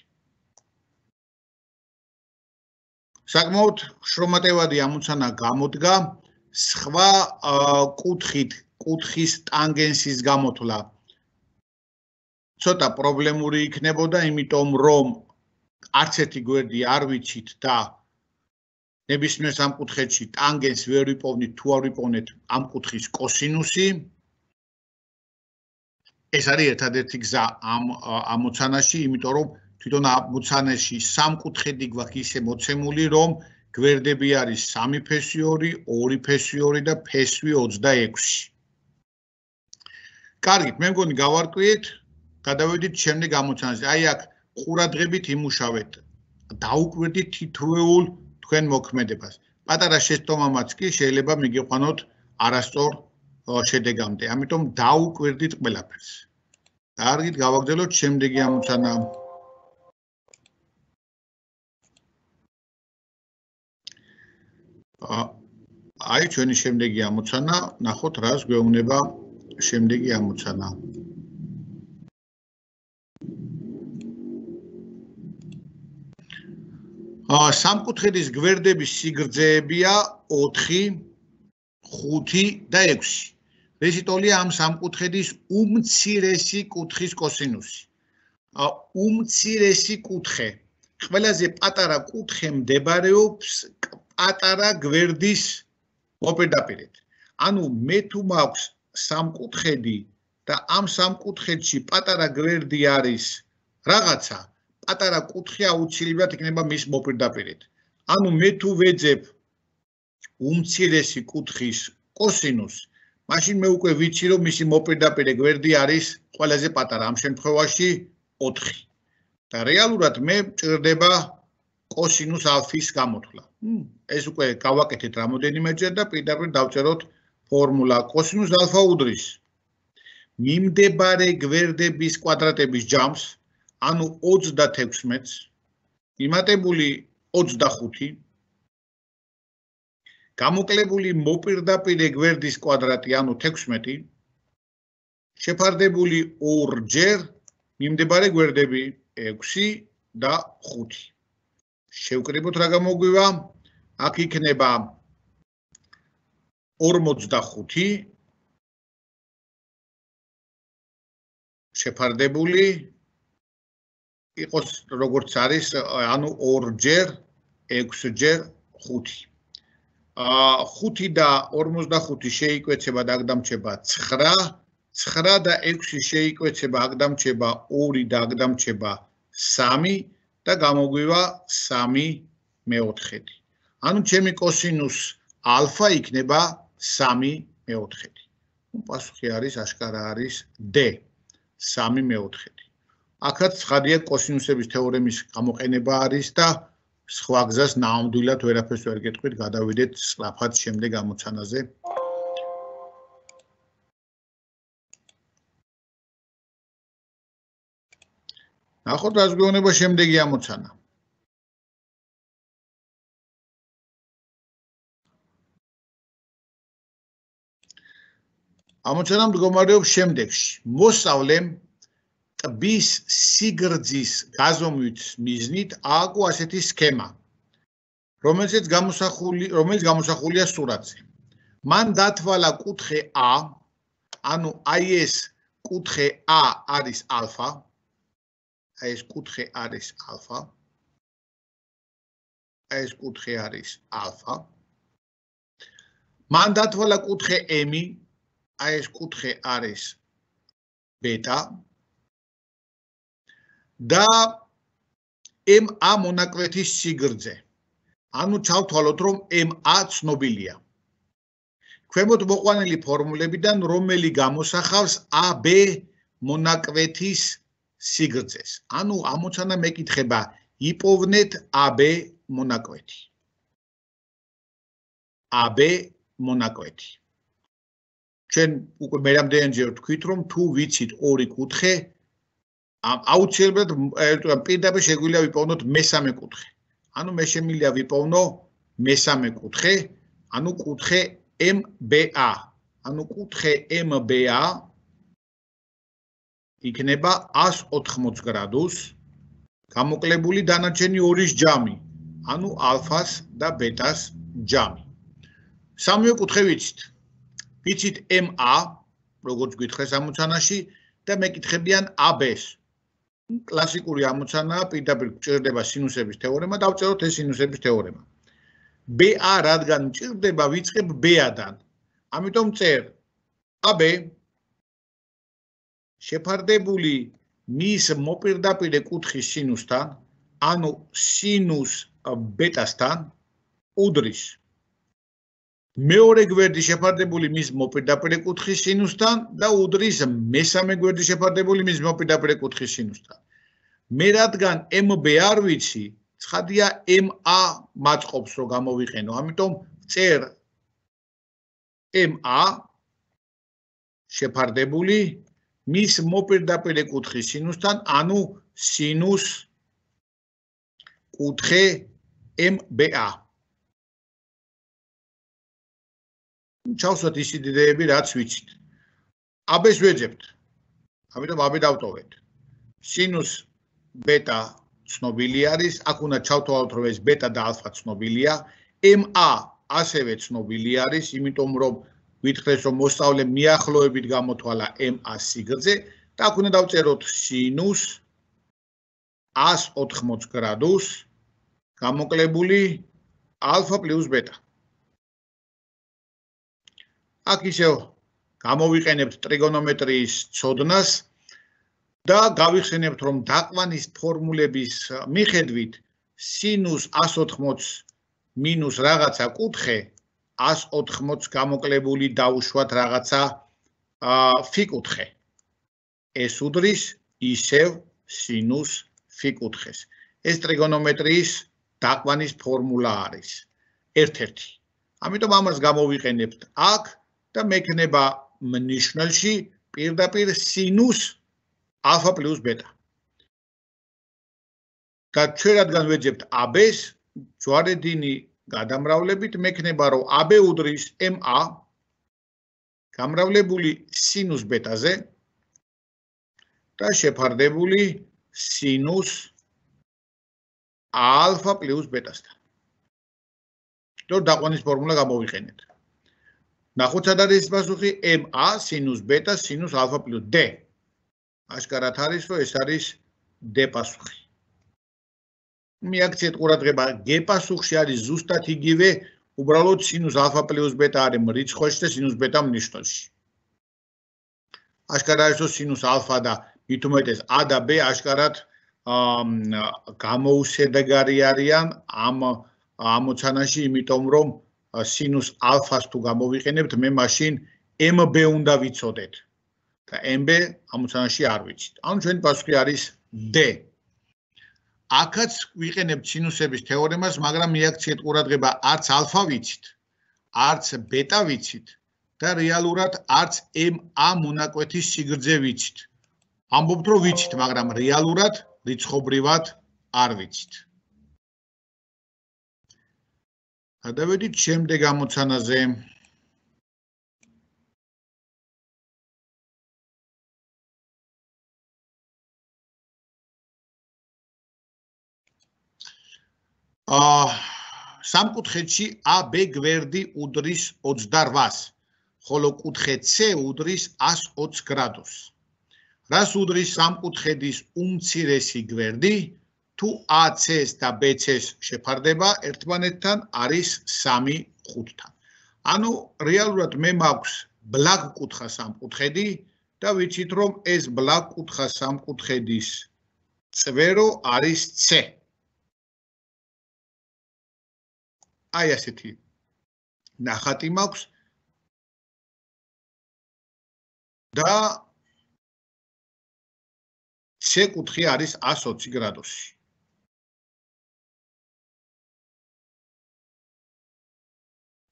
საკმაოდ შრომატევადი ამოცანა გამოდგა სხვა კუთხით, კუთხის ტანგენსის გამოთვლა ცოტა პრობლემური იქნებოდა, იმიტომ რომ არც ერთი გვერდი არ ვიცით და ნებისმიერ სამკუთხედში ტანგენს ვერ ვიპოვნით თუ არ ვიპოვნეთ ამ კუთხის კოსინუსი. ეს არის ერთადერთი გზა ამ ამოცანაში, იმიტომ რომ თვითონ ამოცანაში სამკუთხედი გვაქვს ისე მოცემული, რომ გვერდები არის 3 ფესვი 2, 2 ფესვი 2 და ფესვი 26. კარგი, მე მგონი გავარკვიეთ გადავედით შემდეგ ამოცანაზე. აი აქ ყურადღებით იმუშავეთ. დაუკვირდით თითოეულ თქვენ მოქმედებას. პატარა შეტომამაც კი შეიძლება მიგიყვანოთ არასწორ შედეგამდე. ამიტომ დაუკვირდით ყველაფერს. დაარგით გავაგრძელოთ შემდეგი ამოცანა. აი ჩვენი შემდეგი ამოცანა, ნახოთ რას გვეუბნება შემდეგი ამოცანა. აა აა სამკუთხედის გვერდების სიგრძეებია 4, 5 და 6. რეციტოლია ამ სამკუთხედის უმცირესი კუთხის კოსინუსი. აა უმცირესი კუთხე. ყველაზე პატარა კუთხე მდებარეობს პატარა გვერდის მოპირდაპირედ. ანუ მე თუ მაქვს სამკუთხედი და ამ სამკუთხედში პატარა გვერდი არის რაღაცა პატარა კუთხე აუცილებლად იქნება მის მოპირდაპირედ. ანუ მე თუ ვეძებ უმცირესი კუთხის კოსინუსს, მაშინ მე უკვე ვიცი, რომ მისი მოპირდაპირე გვერდი არის ყველაზე პატარა ამ შემთხვევაში 4. და რეალურად მე მჭirdება კოსინუს ალფის გამოთვლა. ეს უკვე გავაკეთეთ რამოდენიმეჯერ და პირდაპირ დავწეროთ ფორმულა კოსინუს ალფა უდრის მიმდებარე გვერდების კვადრატების ჯამს, ანუ 36-ს იმატებული 25 გამოკლებული მოპირდაპირე გვერდის კვადრატი ანუ 16 შეფარდებული 2 ჯერ მიმდებარე გვერდები 6 და 5 შევკრიბოთ რა გამოგვივა აქ იქნება 45 შეფარდებული იყოს როგორც არის, ანუ 2ჯერ 6ჯერ 5. აა 5 და 45 შეიკვეცება დაგდამჩება 9, 9 და 6 შეიკვეცება აგდამჩება 2 და აგდამჩება 3 და გამოგვივა 3 მეოთხედი. ანუ ჩემი კოსინუს ალფა იქნება 3 მეოთხედი. ნუ პასუხი არის აშკარა არის D 3 მეოთხედი. აქაც ხარია კოსინუსების თეორემის გამოყენება არის და სხვა გზას ნამდვილად ვერაფერს ვერ გეტყვით, გადავიდეთ სწრაფად შემდეგ ამოცანაზე. ნახოთ რა გვეუბნება შემდეგი ამოცანა. ამოცანა მდგომარეობს შემდეგში. მოსავლემ ტბის სიგრძის გაზომვის მიზნით ააკო ასეთი სქემა რომელიც გამოსახული რომელიც გამოსახულია სურათზე მან დათვალა კუთხე A ანუ აი ეს კუთხე A არის ალფა აი ეს კუთხე არის ალფა აი ეს კუთხე არის ალფა მან დათვალა კუთხე M აი ეს კუთხე არის ბეტა და m a მონაკვეთის სიგრძე. ანუ ჩავთვალოთ, რომ m a ცნობილია. ქვემოთ მოყვანილი ფორმულებიდან რომელი გამოსახავს a b მონაკვეთის სიგრძეს. ანუ ამოცანა მეკითხება, იპოვნეთ a b მონაკვეთი. a b მონაკვეთი. ჩვენ უკვე მერამდე ენჯერ თქვით, რომ თუ ვიცით ორი კუთხე, აუცილებლად პირდაპირ შეგვიძლია ვიპოვნოთ მესამე კუთხე. ანუ მე შემიძლია ვიპოვნო მესამე კუთხე, ანუ კუთხე MBA. ანუ კუთხე MBA იქნება 180 გრადუს გამოკლებული დანარჩენი ორის ჯამი, ანუ ალფას და ბეტას ჯამი. სამივე კუთხე ვიცით. ვიცით MA, როგორც გითხრეს ამ უცანაში და მეკითხებიან AB-ს, კლასიკური ამოცანაა პირდაპირ გვჭირდება სინუსების თეორემა დავწეროთ ეს სინუსების თეორემა b a რადგან მჭირდება ვიწყებ b-დან ამიტომ წერ ab შეფარდებული მის მოპირდაპირე კუთხის სინუსთან ანუ სინუს ბეტასთან უდრის მეორე გვერდი შეფარდებული მის მოპირდაპირე კუთხის სინუსთან და უდრის მესამე გვერდი შეფარდებული მის მოპირდაპირე კუთხის სინუსთან. მე რადგან MB არ ვიცი, ცხადია MA მაწყობს რომ გამოვიყენო, ამიტომ წერ MA შეფარდებული მის მოპირდაპირე კუთხის სინუსთან, ანუ სინუს კუთხე MBA. ჩავსვათ ისი დიდეები რაც ვიცით. აბეს ვეძებთ. ამიტომ აბე დავტოვეთ. სინუს ბეტა ცნობილი არის, აქ უნდა ჩავთვალოთ რომ ეს ბეტა და ალფა ცნობილია. MA ასევე ცნობილი არის, იმიტომ რომ გითხრეს რომ მოსწავლე მიახლოებით გამოთვალა MA სიგრძე და აქ უნდა დავწეროთ სინუს 180 გრადუს გამოკლებული ალფა პლუს ბეტა. აქ ისევ გამოვიყენებთ ტრიგონომეტრიის ცოდნას და გავიხსენებთ, რომ დაყვანის ფორმულების მიხედვით სინუს 180 მინუს რაღაცა კუთხე 180 გამოკლებული დაუშვათ რაღაცა ა ფი კუთხე. ეს უდრის ისევ სინუს ფი კუთხეს. ეს ტრიგონომეტრიის დაყვანის ფორმულა არის. 1:1. ამიტომ ამას გამოვიყენებთ აქ 180 და მექნება მნიშვნელში პირდაპირ sinus alpha plus beta. და ჩვენ რადგან ვეძებთ AB-ს, ჯვარედინი გადამრავლებით მექნება რომ AB უდრის MA გამრავლებული sinus beta-ზე და შეფარდებული sinus alpha plus beta-სთან. თუ დაყვანის ფორმულა გამოვიყენეთ. ნახოთ ად არის პასუხი MA sinus beta sinus alpha plus D. აშკარად არის, რომ ეს არის D პასუხი. მე აქცენტ ყურადღება G პასუხში არის ზუსტად იგივე, უბრალოდ sinus alpha plus beta არის მრიცხვეში და sinus beta მნიშვნელში. აშკარად არის, რომ sinus alpha და მithumetes A და B აშკარად ამ გამოუსედაგარი არიან ამ ამოცანაში, იმიტომ რომ sinus alfa-ს თუ გამოვიყენებთ, მე მაშინ mb უნდა ვიცოდეთ. და mb ამოცანაში არ ვიცით. ანუ ჩვენი პასუხი არის d. აქაც ვიყენებთ sinus-ების თეორემას, მაგრამ მიაქციეთ ყურადღება, არც alfa ვიცით, არც beta ვიცით და რეალურად არც ma მონაკვეთის სიგრძე ვიცით. ამბობთ რომ ვიცით, მაგრამ რეალურად რიცხობრივად არ ვიცით. გადავედით შემდეგ ამოცანაზე. ა სამკუთხედში AB გვერდი უდრის 28-ს, ხოლო კუთხე C უდრის 120 გრადუსს. რას უდრის სამკუთხედის უმცირესი გვერდი? თუ AC-ს და BC-ს შეფარდება ერთმანეთთან არის 3:5-თან. ანუ რეალურად მე მაქვს ბლაკ კუთხა სამკუთხედი და ვიცით რომ ეს ბლაკ კუთხა სამკუთხედის წვერო არის C. აი ასეთი ნახატი მაქვს და C კუთხე არის 120 გრადუსი.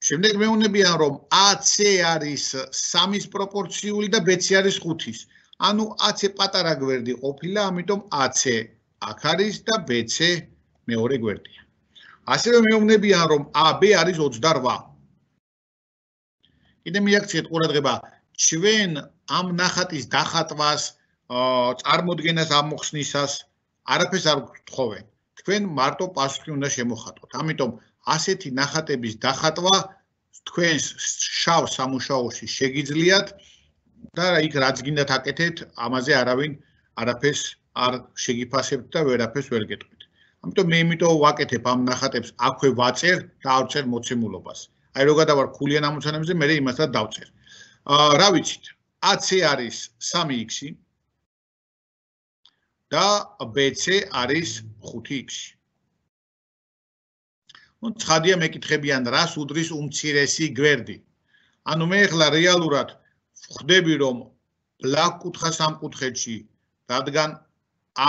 შემდეგ მეუბნებიან რომ AC არის 3-ის პროპორციული და BC არის 5-ის. ანუ AC პატარა გვერდი ყოფილა, ამიტომ AC აქ არის და BC მეორე გვერდია. ასევე მეუბნებიან რომ AB არის 28. კიდე მიაქციეთ ყურადღება, ჩვენ ამ ნახატის დახატვას, წარმოდგენას ამოხსნისას არაფერს არ გთხოვენ. თქვენ მარტო პასუხი უნდა შემოხატოთ. ამიტომ ასეთი ნახატების დახატვა თქვენს შავ სამუშაოში შეგიძლიათ და იქ რაც გინდათ აკეთეთ, ამაზე არავინ არაფერს არ შეგიფასებთ და ვერაფერს ვერ გეტყვით. ამიტომ მე იმიტომ ვაკეთებ ამ ნახატებს აქვე ვაწერ და არ წერ მოცემულობას. აი როგორია ვარ ქულიან ამოცანებზე, მე იმასაც დავწერ. აა რა ვიცით? AC არის 3x-ი და BC არის 5x-ი. ნუ ცხადია მეკითხებიან რას უდრის უმცირესი გვერდი. ანუ მე ახლა რეალურად ვხვდები რომ ბლაკ კუთხა სამკუთხედში რადგან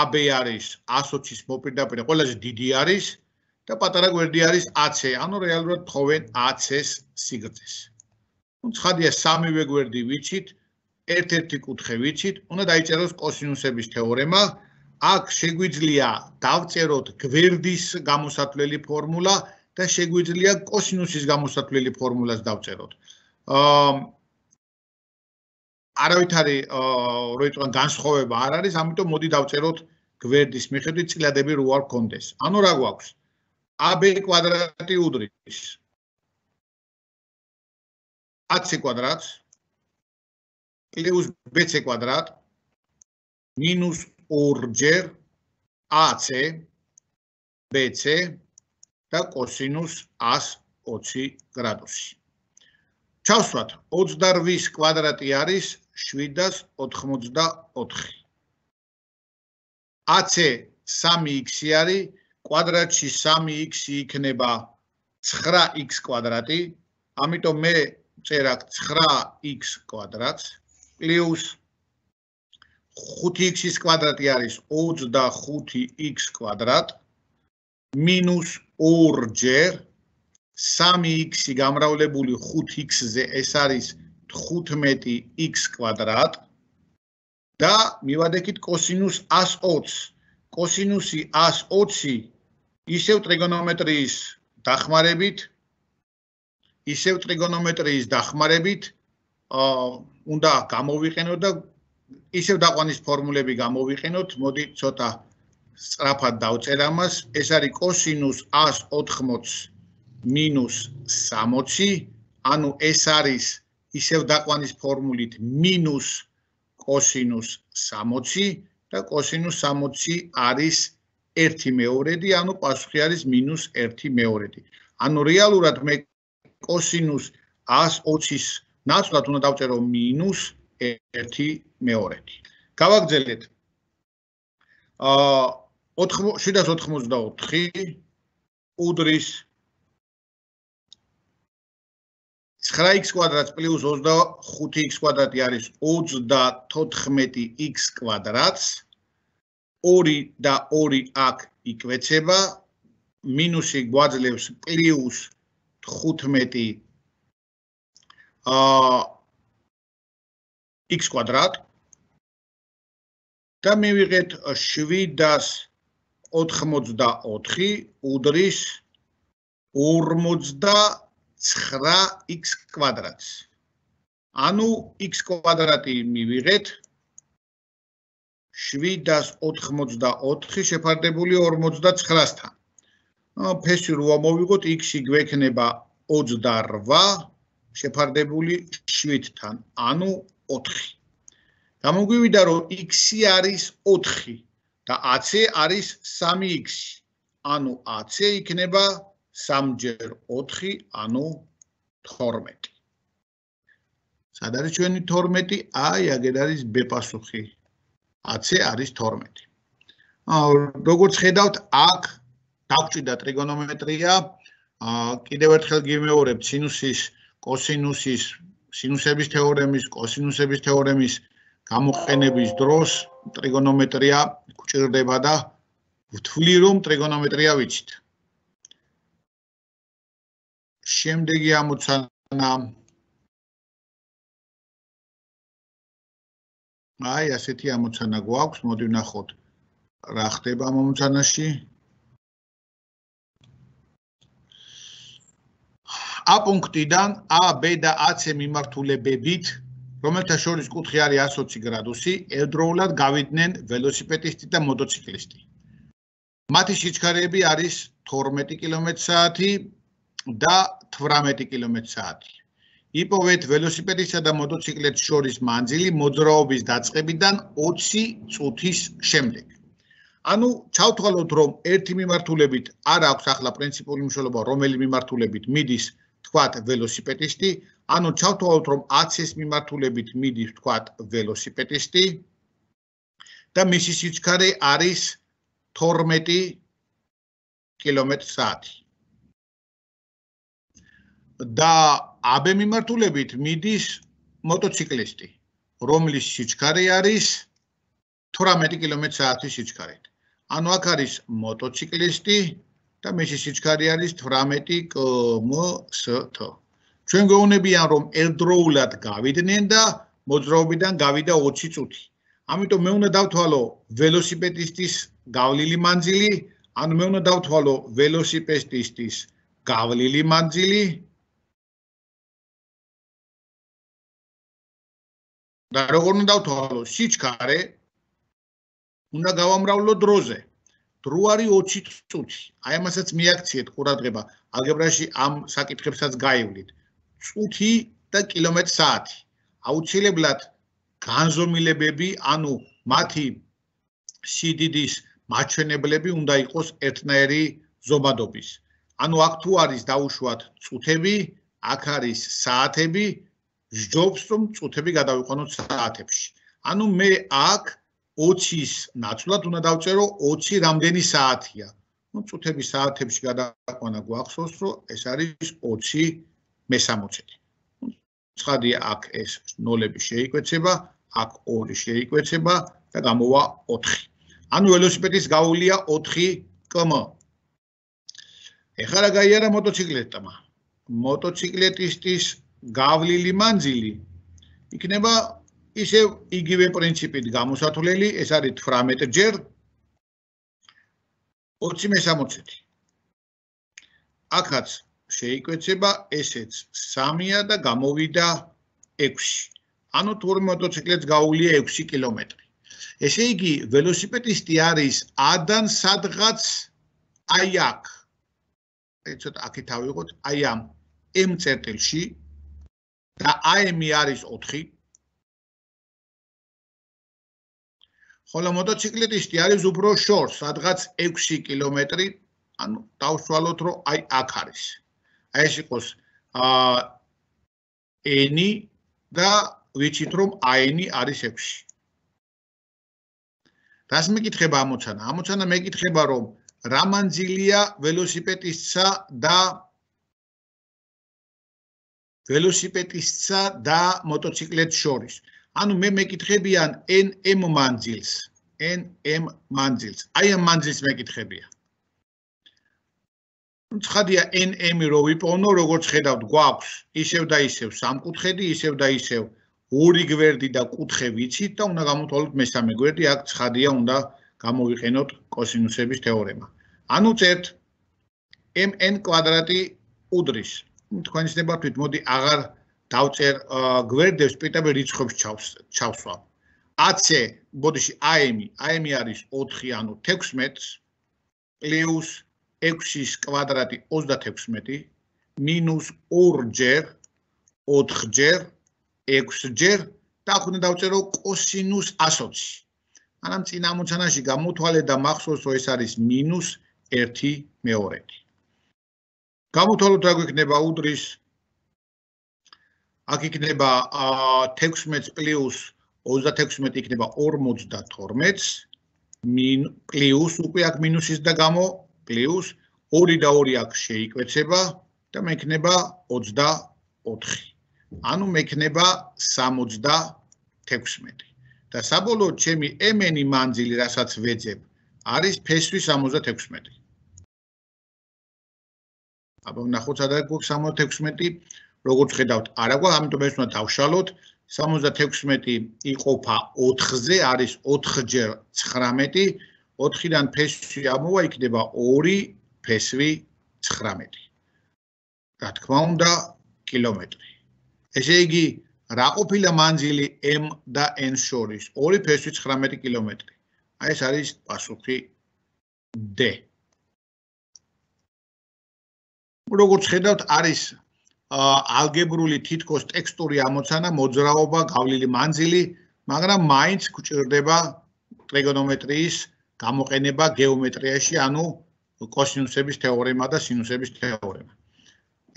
AB არის 120-ის მოპირდაპირე, ყველაზე დიდი არის და პატარა გვერდი არის AC, ანუ რეალურად ხოვენ AC-ს სიგრძეს. ნუ ცხადია სამივე გვერდი ვიცით, ერთ-ერთი კუთხე ვიცით, უნდა დაიწეროს კოსინუსების თეორემა. აქ შეგვიძლია დავწეროთ გვერდის გამოსათვლელი ფორმულა, და შეგვიძლია კოსინუსის გამოსათვლელი ფორმულას დავწეროთ. აა არავით არის როიწვან განსხვავება არ არის, ამიტომ მოდი დავწეროთ გვერდის მიხედვით წილადები რო არ კონდეს. ანუ რა გვაქვს? ab კვადრატი უდრის. ac კვადრატ პლუს bc კვადრატ მინუს 2 ჯერ ac bc და კოსინუს 120 გრადუსი. ჩავსვათ 28 კვადრატი არის 784. AC 3x-ი არის კვადრატში 3x-ი იქნება 9x კვადრატი, ამიტომ მე წერაქ 9x კვადრატს პლუს 5x-ის კვადრატი არის 25x კვადრატი. მინუს 2ჯერ 3x-ი გამრავლებული 5x-ზე ეს არის 15x კვადრატ და მივადექით კოსინუს 120. კოსინუსი 120 ისევ ტრიგონომეტრიის დახმარებით ისევ ტრიგონომეტრიის დახმარებით აა უნდა გამოვიყენოთ და ისევ დაყვანის ფორმულები გამოვიყენოთ. მოდი ცოტა სწრაფად დავწერ ამას. ეს არის cosinus 180 minus 60, ანუ ეს არის ისევ დაყვანის ფორმულით minus cosinus 60 და cosinus 60 არის 1 მეორედი, ანუ პასუხი არის minus 1 მეორედი. ანუ რეალურად მე cosinus 120-ის ნაცვლად უნდა დავწერო minus 1 მეორედი. გავაგრძელეთ. აა 784 უდრის 9x კვადრატს პლუს 25x კვადრატი არის 34x კვადრატს 2 და 2 აქ იკვეცება მინუსი გვაძლევს პლუს 15 აა x კვადრატ და მივიღეთ 7-ს 84 უდრის 49x კვადრატს. ანუ x კვადრატი მივიღეთ 784 შეფარდებული 49-თან. ფესი რო ამოვიღოთ, x-ი გვექნება 28 შეფარდებული 7-თან, ანუ 4. გამოგვივიდა რომ x-ი არის 4. და 10 არის 3x. ანუ 10 იქნება 3ჯერ 4, ანუ 12. სად არის ჩვენი 12? აი, აგერ არის b პასუხი. 10 არის 12. აა როგორც ხედავთ, აქ დაგჭიდა ტრიგონომეტრია. აა კიდევ ერთხელ გიმეორებ sin-ის, cos-ის, sin-ების თეორემის, cos-ების თეორემის გამოყენების დროს ტრიგონომეტრია გვჭირდება და ვთვლი რომ ტრიგონომეტრია ვიცით. შემდეგი ამოცანა აი, ასეთი ამოცანა გვაქვს, მოდი ვნახოთ რა ხდება ამოცანაში. A პუნქტიდან A, B და A-ს მიმართულებებით რომელთა შორის კუთხე არის 120 გრადუსი, ერთდროულად გავიდნენ ველოსიპედისტი და მოტოციკლისტი. მათი სიჩქარეები არის 12 კმ/სთი და 18 კმ/სთი. იპოვეთ ველოსიპედისტსა და მოტოციკლეტს შორის მანძილი მოძრაობის დაწყებიდან 20 წუთის შემდეგ. ანუ ჩავთვალოთ, რომ ერთი მიმართულებით არ აქვს ახლა პრინციპული მნიშვნელობა, რომელი მიმართულებით მიდის თქვათ ველოსიპედისტი, ანუ ჩავთვალოთ რომ 10-ის მიმართულებით მიდის თქვათ ველოსიპედისტი და მისი სიჩქარე არის 12 კილომეტრ/სთი. და აბე მიმართულებით მიდის მოტოციკლისტი, რომლის სიჩქარე არის 18 კილომეტრ/სთი სიჩქარით. ანუ აქ არის მოტოციკლისტი და მისი სიჩქარე არის 18 კმ/სთ. ჩვენ გვეუბნებიან რომ ერთდროულად გავიდნენ და მოძრაობიდან გავიდა 20 წუთი. ამიტომ მე უნდა დავთვალო ველოსიპედისტის გავლილი მანძილი, ანუ მე უნდა დავთვალო ველოსიპედისტის გავლილი მანძილი. და როგორ უნდა დავთვალო სიჩქარე? უნდა გავამრავლო დროზე. დრო არის 20 წუთი. აი ამასაც მიაქციეთ ყურადღება. ალგებრაში ამ საკითხებსაც გაივლით. 5 და კილომეტრ-საათი. აუცილებლად განზომილებები, ანუ მათი სიდიდის მაჩვენებლები უნდა იყოს ერთნაირი ზომადობის. ანუ აქ თუ არის დაუშვათ წუთები, აქ არის საათები, ჯობს რომ წუთები გადავიყვანოთ საათებში. ანუ მე აქ 20-ის ნაცვლად უნდა დავწერო 20 რამდენი საათია. ნუ წუთები საათებში გადაყვანა გვახსოვს რომ ეს არის მე 60-ი. ცხადია აქ ეს 0-ები შეიკვეცება, აქ 2 შეიკვეცება და გამოვა 4. ანუ ველოსიპედის გავულია 4 კმ. ეხლა გაიარა მოტოციკლეტამ. მოტოციკლეტისტის გავლილი მანძილი იქნება ისე იგივე პრინციპით გამოსათვლელი, ეს არის 18 ჯერ 20 მე 60-ი. ახაც შეიკვეცება ესეც 3-ია და გამოვიდა 6-ში. ანუ თურ მოტოციკლეტს გაუვლია 6 კილომეტრი. ესე იგი, велосипедиსტი არის ადან სადღაც აი აქ. აი ცოტა აქი თავიღოთ, აი ამ M წერტილში და AM-ი არის 4. ხოლო მოტოციკლისტი არის უბრალოდ შორს, სადღაც 6 კილომეტრი, ანუ დავშვალოთ, რომ აი აქ არის. აი ეს იყოს ა n და ვიცით რომ n არის 6. რას მეკითხება ამოცანა? ამოცანა მეკითხება რომ რამანძილია ველოსიპედისცა და ველოსიპედისცა და мотоциклет შორის. ანუ მე მეკითხებიან nm მანძილს, nm მანძილს. აი ამ მანძილს მეკითხებია. ცხადია nm რო ვიპოვნო, როგორც ხედავთ, გვაქვს ისევ და ისევ სამკუთხედი, ისევ და ისევ ორი გვერდი და კუთხე ვიცით და უნდა გამოთვალოთ მესამე გვერდი, აქ ცხადია უნდა გამოვიყენოთ კოსინუსების თეორემა. ანუ წერთ mn კვადრატი უდრის. თქვენ ისნებათ თვით, მოდი აღარ დავწერ გვერდებს, პიტაბე რიცხვებს ჩავს ჩავსვა. ac ბოდიში am, am არის 4 ანუ 16 პლუს 0.5 6-ის კვადრატი 36 მეტი მინუს 2-ჯერ 4-ჯერ 6-ჯერ და ხუნდა დავწერო კოსინუს 120. მაგრამ წინ ამოცანაში გამოთვალე და მახსოვსო ეს არის მინუს 1 მეორეთი. გამოთვალოთ რა გვექნება უდრის აქ იქნება 16 პლუს 36 იქნება 52 მინ პლუს უკვე აქ მინუსის და გამო პლუს 2 და 2 აქ შეიკვეცება და მექნება 24. ანუ მექნება 76. და საბოლოოდ ჩემი mn-ი მანძილი, რასაც ვეძებ, არის ფესვი 76. აბა ნახოთ სადაა გვი 76, როგორც ხედავთ, არა გვა, ამიტომ ეს უნდა დავშალოთ. 76 იყოფა 4-ზე, არის 4 ჯერ 4-დან ფესვი ამოვა, იქნება 2 ფესვი 19. რა თქმა უნდა, კილომეტრი. ესე იგი, რა ყოფილა მანძილი M და N შორის? 2 ფესვი 19 კილომეტრი. აი ეს არის პასუხი D. როგორც ხედავთ, არის ალგებრული თითქოს ტექსტური ამოცანა, მოძრაობა, გავლილი მანძილი, მაგრამ მაინც გვჭირდება ტრიგონომეტრიის გამოყენება გეომეტრიაში, ანუ კოსინუსების თეორემა და სინუსების თეორემა.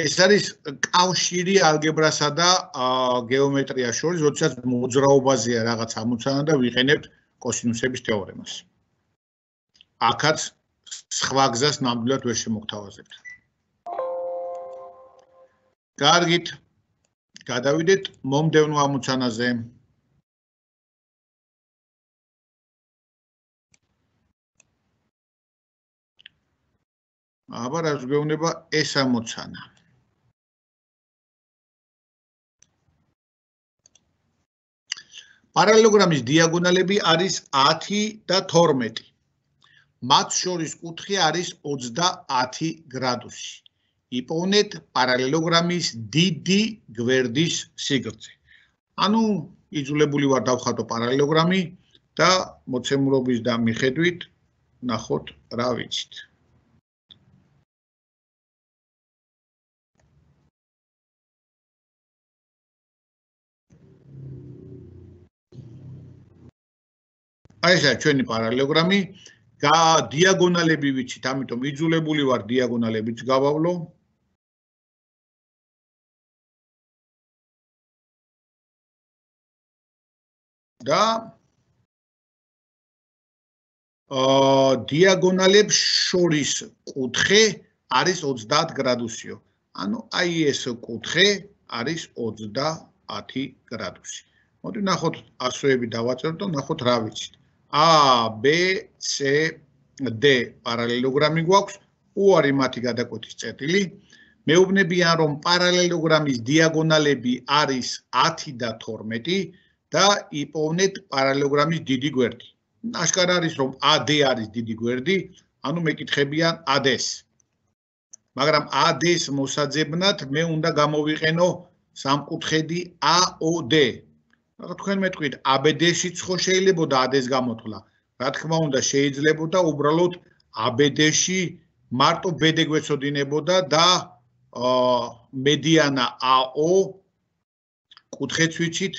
ეს არის კავშირი ალგებრასა და გეომეტრიას შორის, როდესაც მოძრაობაზეა რაღაც ამოცანა და ვიყენებთ კოსინუსების თეორემას. აქაც სხვა გზას ნამდვილად ვერ შემოგთავაზებთ. კარგით. გადავიდეთ მომდევნო ამოცანაზე. აბა რა გვეუბნება ეს ამოცანა პარალელოგრამის დიაგონალები არის 10 და 12 მათ შორის კუთხე არის 30 გრადუსი იპოვნეთ პარალელოგრამის დიდი გვერდის სიგრძე ანუ იძულებული ვარ დავხატო პარალელოგრამი და მოცემულობის და მიხედვით ნახოთ რა ვიცით. აი ხა ჩვენი პარალელოგრამი და დიაგონალები ვიცით, ამიტომ იძულებული ვარ დიაგონალებიც გავავლო. და აა დიაგონალებს შორის კუთხე არის 30 გრადუსიო. ანუ აი ეს კუთხე არის 30 10 გრადუსი. მოდი ნახოთ ასოები დავაწერო და ნახოთ რა ვიცით. A, B, C, D პარალელოგრამი გვაქვს, უარი მათი გადაკვეთის წერტილი. მეუბნებიან რომ პარალელოგრამის დიაგონალები არის 10 და 12 და იპოვნეთ პარალელოგრამის დიდი გვერდი. აშკარა არის რომ AD არის დიდი გვერდი, ანუ მეკითხებიან AD-ს. მაგრამ AD-ს მოსაძებნად მე უნდა გამოვიყენო სამკუთხედი AOD, ახლა თქვენ მეტყვით აბედესიც ხო შეიძლება და ადეს გამოთვლა რა თქმა უნდა შეიძლება და უბრალოდ აბედეში მარტო ბედეგვეცოდინებოდა და აა მედიანა აო კუთხეც ვიცით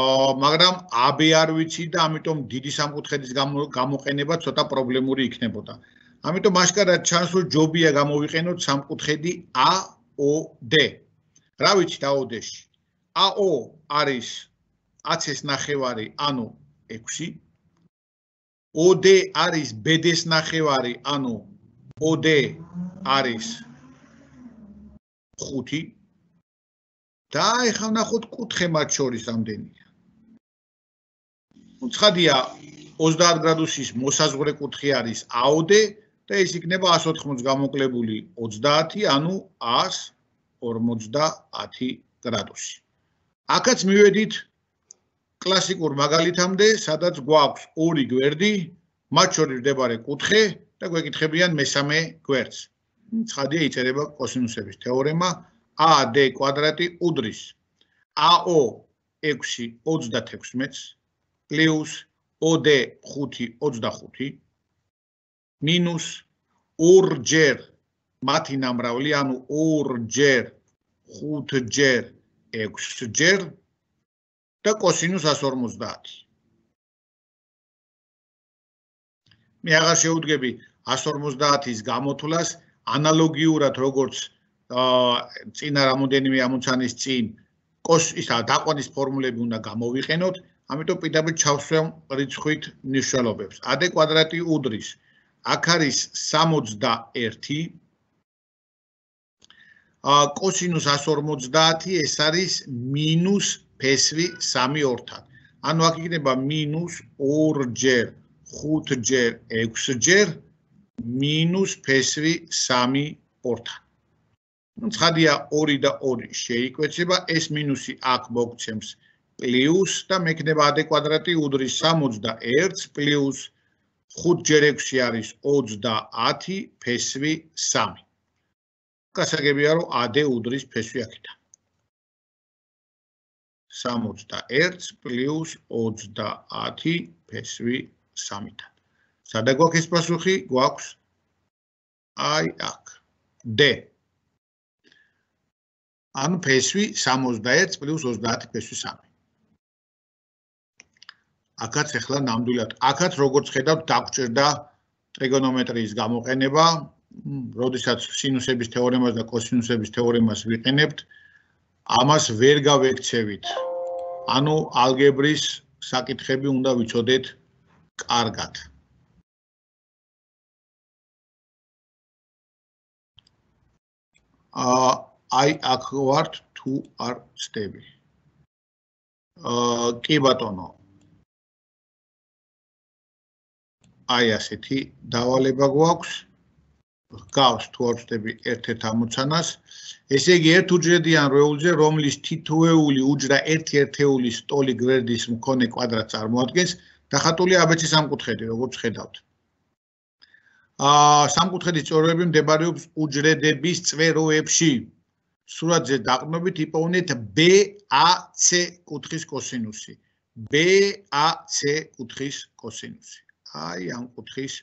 აა მაგრამ აბე არ ვიცი და ამიტომ დიდი სამკუთხედის გამოყენება ცოტა პრობლემური იქნებოდა ამიტომ აშკარად ჩანს რომ ჯობია გამოვიყენოთ სამკუთხედი აოდ რა ვიცით აოდეში აო არის 10-ის ნახევარი, ანუ 6. OD არის BD-ს ნახევარი, ანუ OD არის 5. და ახლა ნახოთ კუთხე მათ შორის ამდენია. უცხადია 30 გრადუსის მოსაზღვრე კუთხე არის AOD და ეს იქნება 180 გამოკლებული 30, ანუ 150 გრადუსი. აქაც მივედით კლასიკურ მაგალითამდე, სადაც გვაქვს ორი გვერდი, მათ შორის მდებარე კუთხე და გვეკითხებიან მესამე გვერდს. ცხადია იწერება კოსინუსების თეორემა AD კვადრატი უდრის AO 6 36 OD 5 25 მინუს ორ ჯერ მათი ნამრავლი, ანუ ორ ჯერ 5 ჯერ 6 ჯერ 36 და კოსინუს 150. მე აღარ შეუდგები 150-ის გამოთვლას ანალოგიურად როგორც აა წინა რამოდენიმე ამოცანის წინ კოს ისა დაყვანის ფორმულები უნდა გამოვიყენოთ, ამიტომ პირდაპირ ჩავსვენ რიცხვით ნიშნულობებს. a კვადრატი უდრის აქ არის 61 აა კოსინუს 140 ეს არის -1.5 ფესვი 3 ორთან. ანუ აქ იქნება -2 ჯერ 5 ჯერ 6 ჯერ -ფესვი 3 ორთან. ნუ ცხადია 2 და 2 შეიკვეცება, ეს მინუსი აქ მოგცემს პლუს და მეკნება ა კვადრატი უდრის 61 პლუს 5 ჯერ 6 არის 30 ფესვი 3. გასაგებია რომ ა უდრის ფესვი აქეთაა. 61 პლუს 30 ფესვი 3-დან. სადა გვაქვს ეს პასუხი? გვაქვს აი აქ. D. ან ფესვი 61 პლუს 30 ფესვი 3. აქაც ახლა ნამდვილად, აქაც როგორც ხედავთ, დაგვჭირდა ტრიგონომეტრიის გამოყენება, როდესაც სინუსების თეორემას და კოსინუსების თეორემას ვიყენებთ, ამას ვერ გავექცევით. ანუ ალგებრის საკითხები უნდა ვიცოდეთ კარგად. აა აი აქ ვართ თუ არ ვწდები. აა კი ბატონო. აი ასეთი დავალება გვაქვს. აა გავს თუ არ ვწდები ერთ-ერთ ამოცანას. ესე იგი ერთ უჯრედიან რეულზე, რომლის თითოეული უჯრა ერთი ერთეულის ტოლი გვერდის მქონე კვადრატს წარმოადგენს, დახატული აბეცის სამკუთხედი, როგორც ხედავთ. აა სამკუთხედის წერები მდებარეობს უჯრედების წვეროებში. სურათზე დაყნობით იპოვნეთ BAC კუთხის კოსინუსი. BAC კუთხის კოსინუსი. აი ამ კუთხის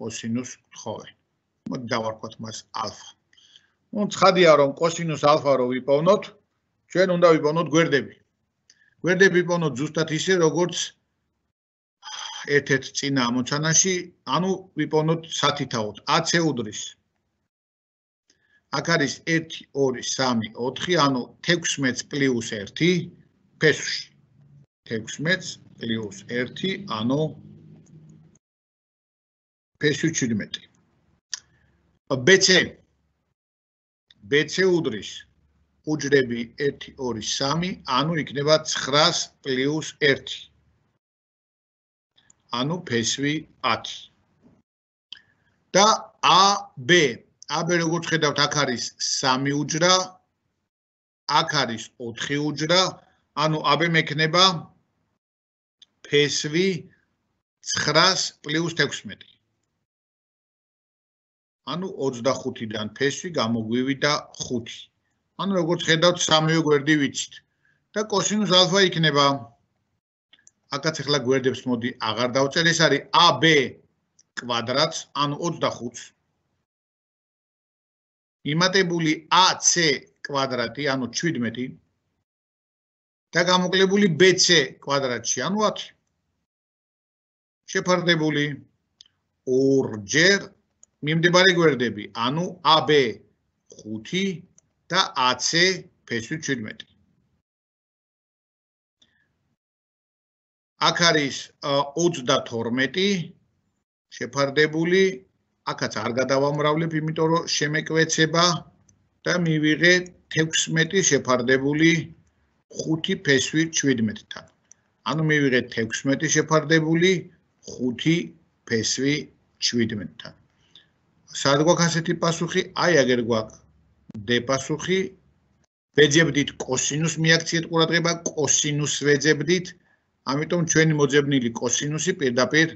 კოსინუსს გვთხოვენ. მოდი დავარქვათ მას ალფა. ну ცხადია რომ კოსინუს ალფა რო ვიპოვნოთ, ჩვენ უნდა ვიპოვნოთ გვერდები. გვერდები ვიპოვნოთ ზუსტად ისე როგორც ერთ-ერთ წინა ამოცანაში, ანუ ვიპოვნოთ სათითაოდ 10 ეუდრის. აქ არის 1 2 3 4, ანუ 16 პლუს 1 ფესში. 16 პლუს 1, ანუ ფესში 17. BC BC უდრის უჯრები 1 2 3, ანუ იქნება 900 პლუს 1. ანუ ფესვი 10. და AB AB როგორც ხედავთ, აქ არის 3 უჯრა, აქ არის 4 უჯრა, ანუ AB მექნება ფესვი 900 პლუს 16. ანუ 25-დან ფესვი გამოგვივიდა 5. ანუ როგორც ხედავთ, 3-ვე გვერდი ვიცით. და კოსინუს ალფა იქნება აკაც ახლა გვერდებს მოდი აღარ დავწერ, ეს არის AB კვადრატს, ანუ 25-ს. იმატებული AC კვადრატი, ანუ 17 და გამოკლებული BC კვადრატში, ანუ 10. შეფარდებული 2 ჯერ 10 მიმდებარე გვერდები, ანუ AB 5 და AC ფესვი 17. აქ არის 32 შეფარდებული, აქაც არ გადავამრავლებ, იმიტომ რომ შემეკვეცება და მივიღე 16 შეფარდებული 5 ფესვი 17-თან. ანუ მივიღე 16 შეფარდებული 5 ფესვი 17-თან. სად გვაქვს ასეთი პასუხი? აი აგერ გვაქვს დე პასუხი. ვეძებდით კოსინუს მიაქციეთ ყურადღება, კოსინუს ვეძებდით, ამიტომ ჩვენი მოძებნილი კოსინუსი პირდაპირ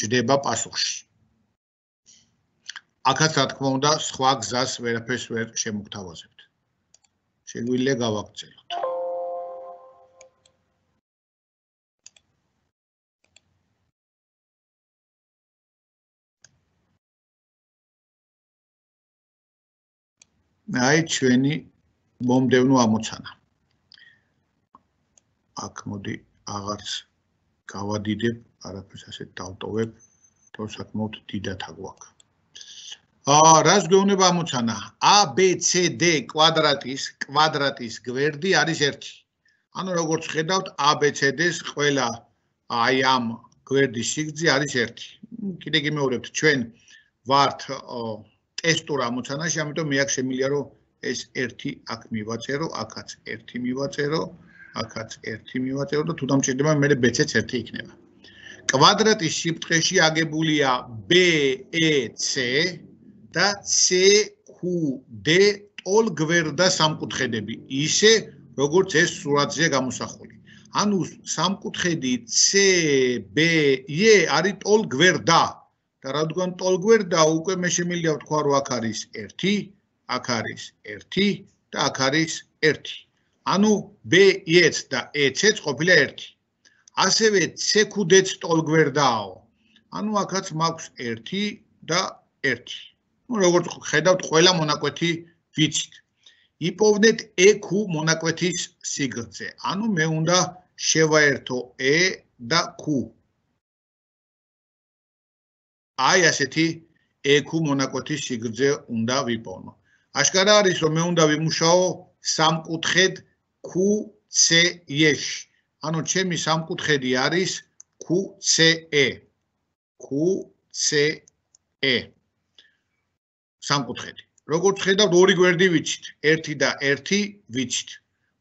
ჯდება პასუხში. ახაც რა თქმა უნდა, სხვა გზას ვერაფერს ვერ შემოგთავაზებთ. შეგვიძლია გავაგრძელოთ. აი ჩვენი მომდევნო ამოცანა. აქ მოდი აღარც გავადიდებ, არაფერს ასე დავტოვებ, რომ საკმაოდ დიდათა გვაქვს. აა, რას გვეუბნება ამოცანა? ABCD კვადრატის კვადრატის გვერდი არის 1. ანუ როგორც ხედავთ, ABCD-ს ყველა აი ამ გვერდის სიგრძე არის 1. კიდე გიმეორებთ, ჩვენ ვართ აა ტესტურ ამოცანაში, ამიტომ მე აქ შემიძლია რომ ეს 1 აქ მივაწერო, აქაც 1 მივაწერო, აქაც 1 მივაწერო და თუ დამჭირდება მე მე BC-ც 1 იქნება. კვადრატის სიბრტყეში აგებულია BEC და CQD ტოლგვერდა სამკუთხედები, ისე როგორც ეს სურათზეა გამოსახული. ანუ სამკუთხედი CBE არის ტოლგვერდა. და რადგან ტოლგვერ და უკვე მე შემიძლია ვთქვა რომ აქ არის 1, აქ არის 1 და აქ არის 1. ანუ b ec და ec ყოფილია 1. ასევე c ქუდეც ტოლგვერ დაო. ანუ აქაც მაქვს 1 და 1. ну როგორც ხედავთ ყველა მონაკვეთი ვიცით. იპოვნეთ e q მონაკვეთის სიგრძე. ანუ მე უნდა შევაერთო e და q აი ასეთი EQ მონაკვეთის სიგრძე უნდა ვიპოვნო. აშკარა არის რომ მე უნდა ვიმუშაო სამკუთხედ QCE-ში. ანუ ჩემი სამკუთხედი არის QCE. QCE. სამკუთხედი. როგორც ხედავთ ორი გვერდი ვიჩით, 1 და 1 ვიჩით.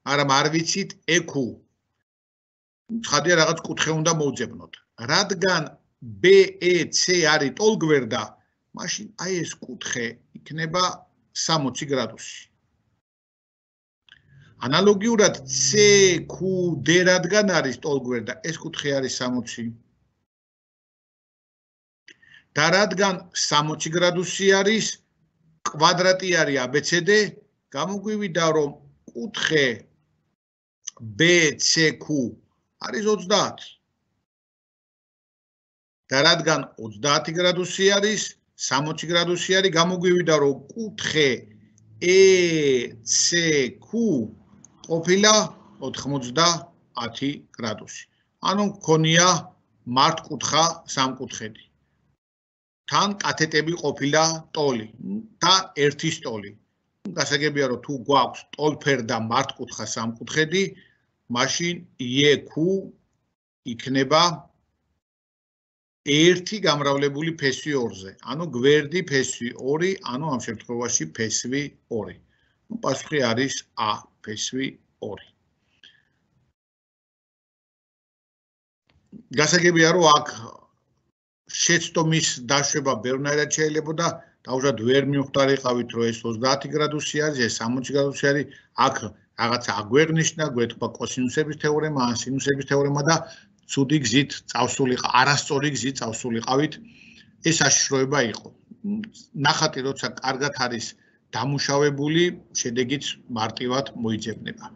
მაგრამ არ ვიცით EQ. ცხადია რაღაც კუთხე უნდა მოუძებნოთ. რადგან BEC არის ტოლგვერდა, მაშინ აი ეს კუთხე იქნება 60 გრადუსი. ანალოგიურად CQD რადგან არის ტოლგვერდა, ეს კუთხე არის 60. და რადგან 60 გრადუსი არის კვადრატი არის ABCD, გამოგვივიდა რომ კუთხე BCQ არის 30. და რადგან 30 გრადუსი არის, 60 გრადუსი არის, გამოგვივიდა რომ კუთხე ECQ ყოფილა 90-10 გრადუსი. ანუ გქონია მართკუთხა სამკუთხედი. თან კათეტები ყოფილა ტოლი და ერთის ტოლი. გასაგებია რომ თუ გვაქვს ტოლფერ და მართკუთხა სამკუთხედი, მაშინ EQ იქნება ერთი გამრავლებული ფესვი 2-ზე, ანუ გვერდი ფესვი 2, ანუ ამ შემთხვევაში ფესვი 2. ნუ პასუხი არის A, ფესვი 2. გასაგებია, რომ აქ შეცდომის დაშვება ბევრნაირად შეიძლება და თავშად ვერ მივხვდარიყავით, რომ ეს 30 გრადუსი არის, ეს 60 გრადუსი არის, აქ რაღაცა აგვერნიშნა, გვეთქვა კოსინუსების თეორემა, ან სინუსების თეორემა და ცუდი გზით წავსულიყა, არასწორი გზით წავსულიყავით, ეს აშშროება იყო. ნახატი როცა კარგად არის დამუშავებული, შედეგიც მარტივად მოიძებნება.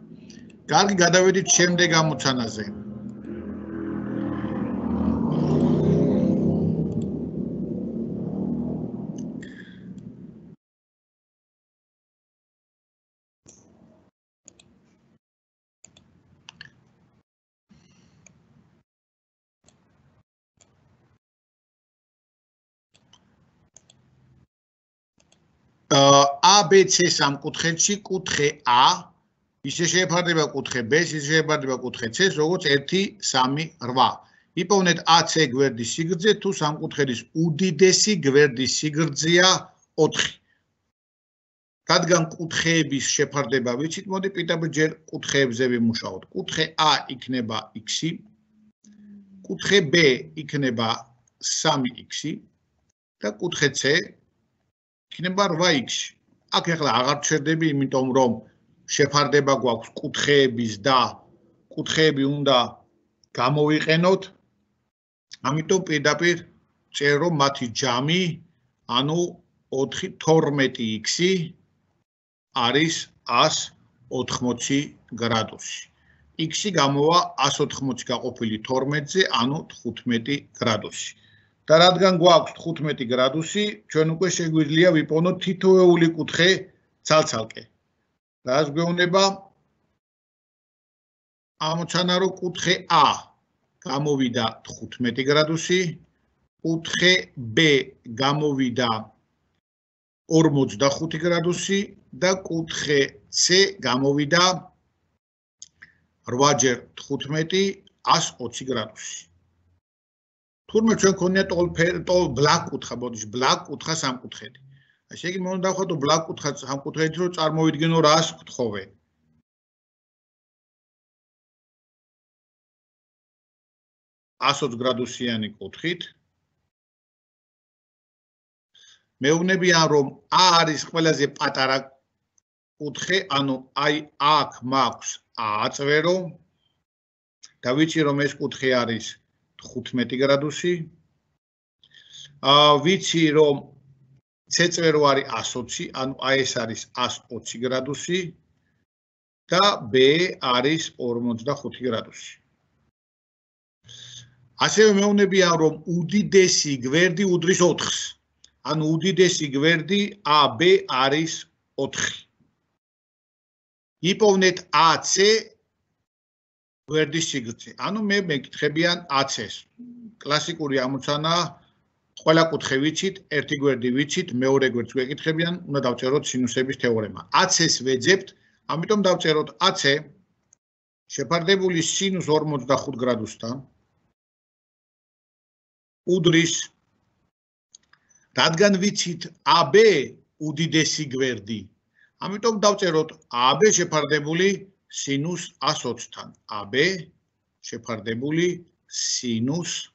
კარგი, გადავედით შემდეგ ამოცანაზე. ABC სამკუთხედში კუთხე A ისე შეეფარდება კუთხე B, ისე შეეფარდება კუთხე C, როგორც 1 3 8. იპოვნეთ AC გვერდის სიგრძე თუ სამკუთხედის უდიდესი გვერდის სიგრძეა 4. რადგან კუთხეების შეფარდება ვიცით, მოდი პიტაბჯერ კუთხეებზე ვიმუშაოთ. კუთხე A იქნება x, კუთხე B იქნება 3x და კუთხე C ხნება 8x-ში. აქ ახლა აღარ ჩერდები, იმიტომ რომ შეფარდება გვაქვს კუთხეების და კუთხეები უნდა გამოვიყენოთ. ამიტომ პირდაპირ წერო მათი ჯამი, ანუ 4-12x-ი არის 180 გრადუსი. x-ი გამოვა 180 გაყოფილი 12-ზე, ანუ 15 გრადუსი. და რადგან გვაქვს 15 გრადუსი, ჩვენ უკვე შეგვიძლია ვიპოვნოთ თითოეული კუთხე ცალცალკე. რას გვეუბნება? ამოცანა რომ კუთხე A გამოვიდა 15 გრადუსი, კუთხე B გამოვიდა 45 გრადუსი და კუთხე C გამოვიდა 8 ჯერ 15 120 გრადუსი. თურმე ჩვენ ქონია ტოლ ტოლ ბლაკ კუთხა ბოდიშ ბლაკ კუთხა სამკუთხედი ასე იგი მე უნდა დავხვდო ბლაკ კუთხა სამკუთხედით რომ წარმოვიდგინო რა სკთხოვე ასოც გრადუსიანი კუთხით მეუბნებიან რომ ა არის ყველაზე პატარა კუთხე ანუ აი აქ მაქვს აწვერო და ვიცი რომ ეს კუთხე არის 0.5 15 გრადუსი. ა ვიცი რომ ცეცერო არის 120, ანუ აი ეს არის 120 გრადუსი და ბ არის 45 გრადუსი. ასევე მეუბნებიან რომ უდიდესი გვერდი უდრის 4-ს. ანუ უდიდესი გვერდი AB არის 4. იპოვნეთ AC გვერდის სიგრძე. ანუ მე მეკითხებიან 10-ს. კლასიკური ამოცანა ყველა კუთხე ვიცით, ერთი გვერდი ვიცით, მეორე გვერდს გვეკითხებიან, უნდა დავწეროთ სინუსების თეორემა. 10-ს ვეძებთ, ამიტომ დავწეროთ 10-ე შეფარდებული სინუს 45 გრადუსთან. უდრის რადგან ვიცით AB უდიდესი გვერდი. ამიტომ დავწეროთ AB შეფარდებული sinus 120-თან AB შეფარდებული sinus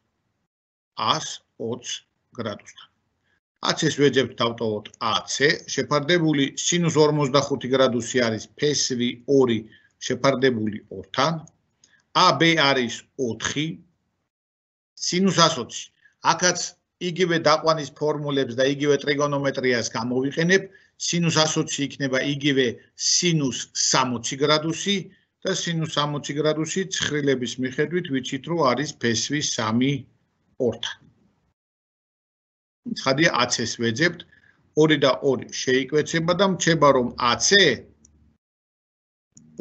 120 გრადუსთან. AC შევეძებთ დავტოვოთ AC შეფარდებული sinus 45 გრადუსი არის ფესვი 2 შეფარდებული 2-თან. AB არის 4 sinus 120. აქაც იგივე დაყვანის ფორმულებს და იგივე ტრიგონომეტრიას გამოვიყენებ sinus 120 იქნება იგივე sinus 60 გრადუსი და sinus 60 გრადუსი ცხრილების მიხედვით ვიცით რომ არის ფესვი 3 ორთან. ხადია AC-ს ვეძებთ 2 და 2 შეიკვეცება და მჩება რომ AC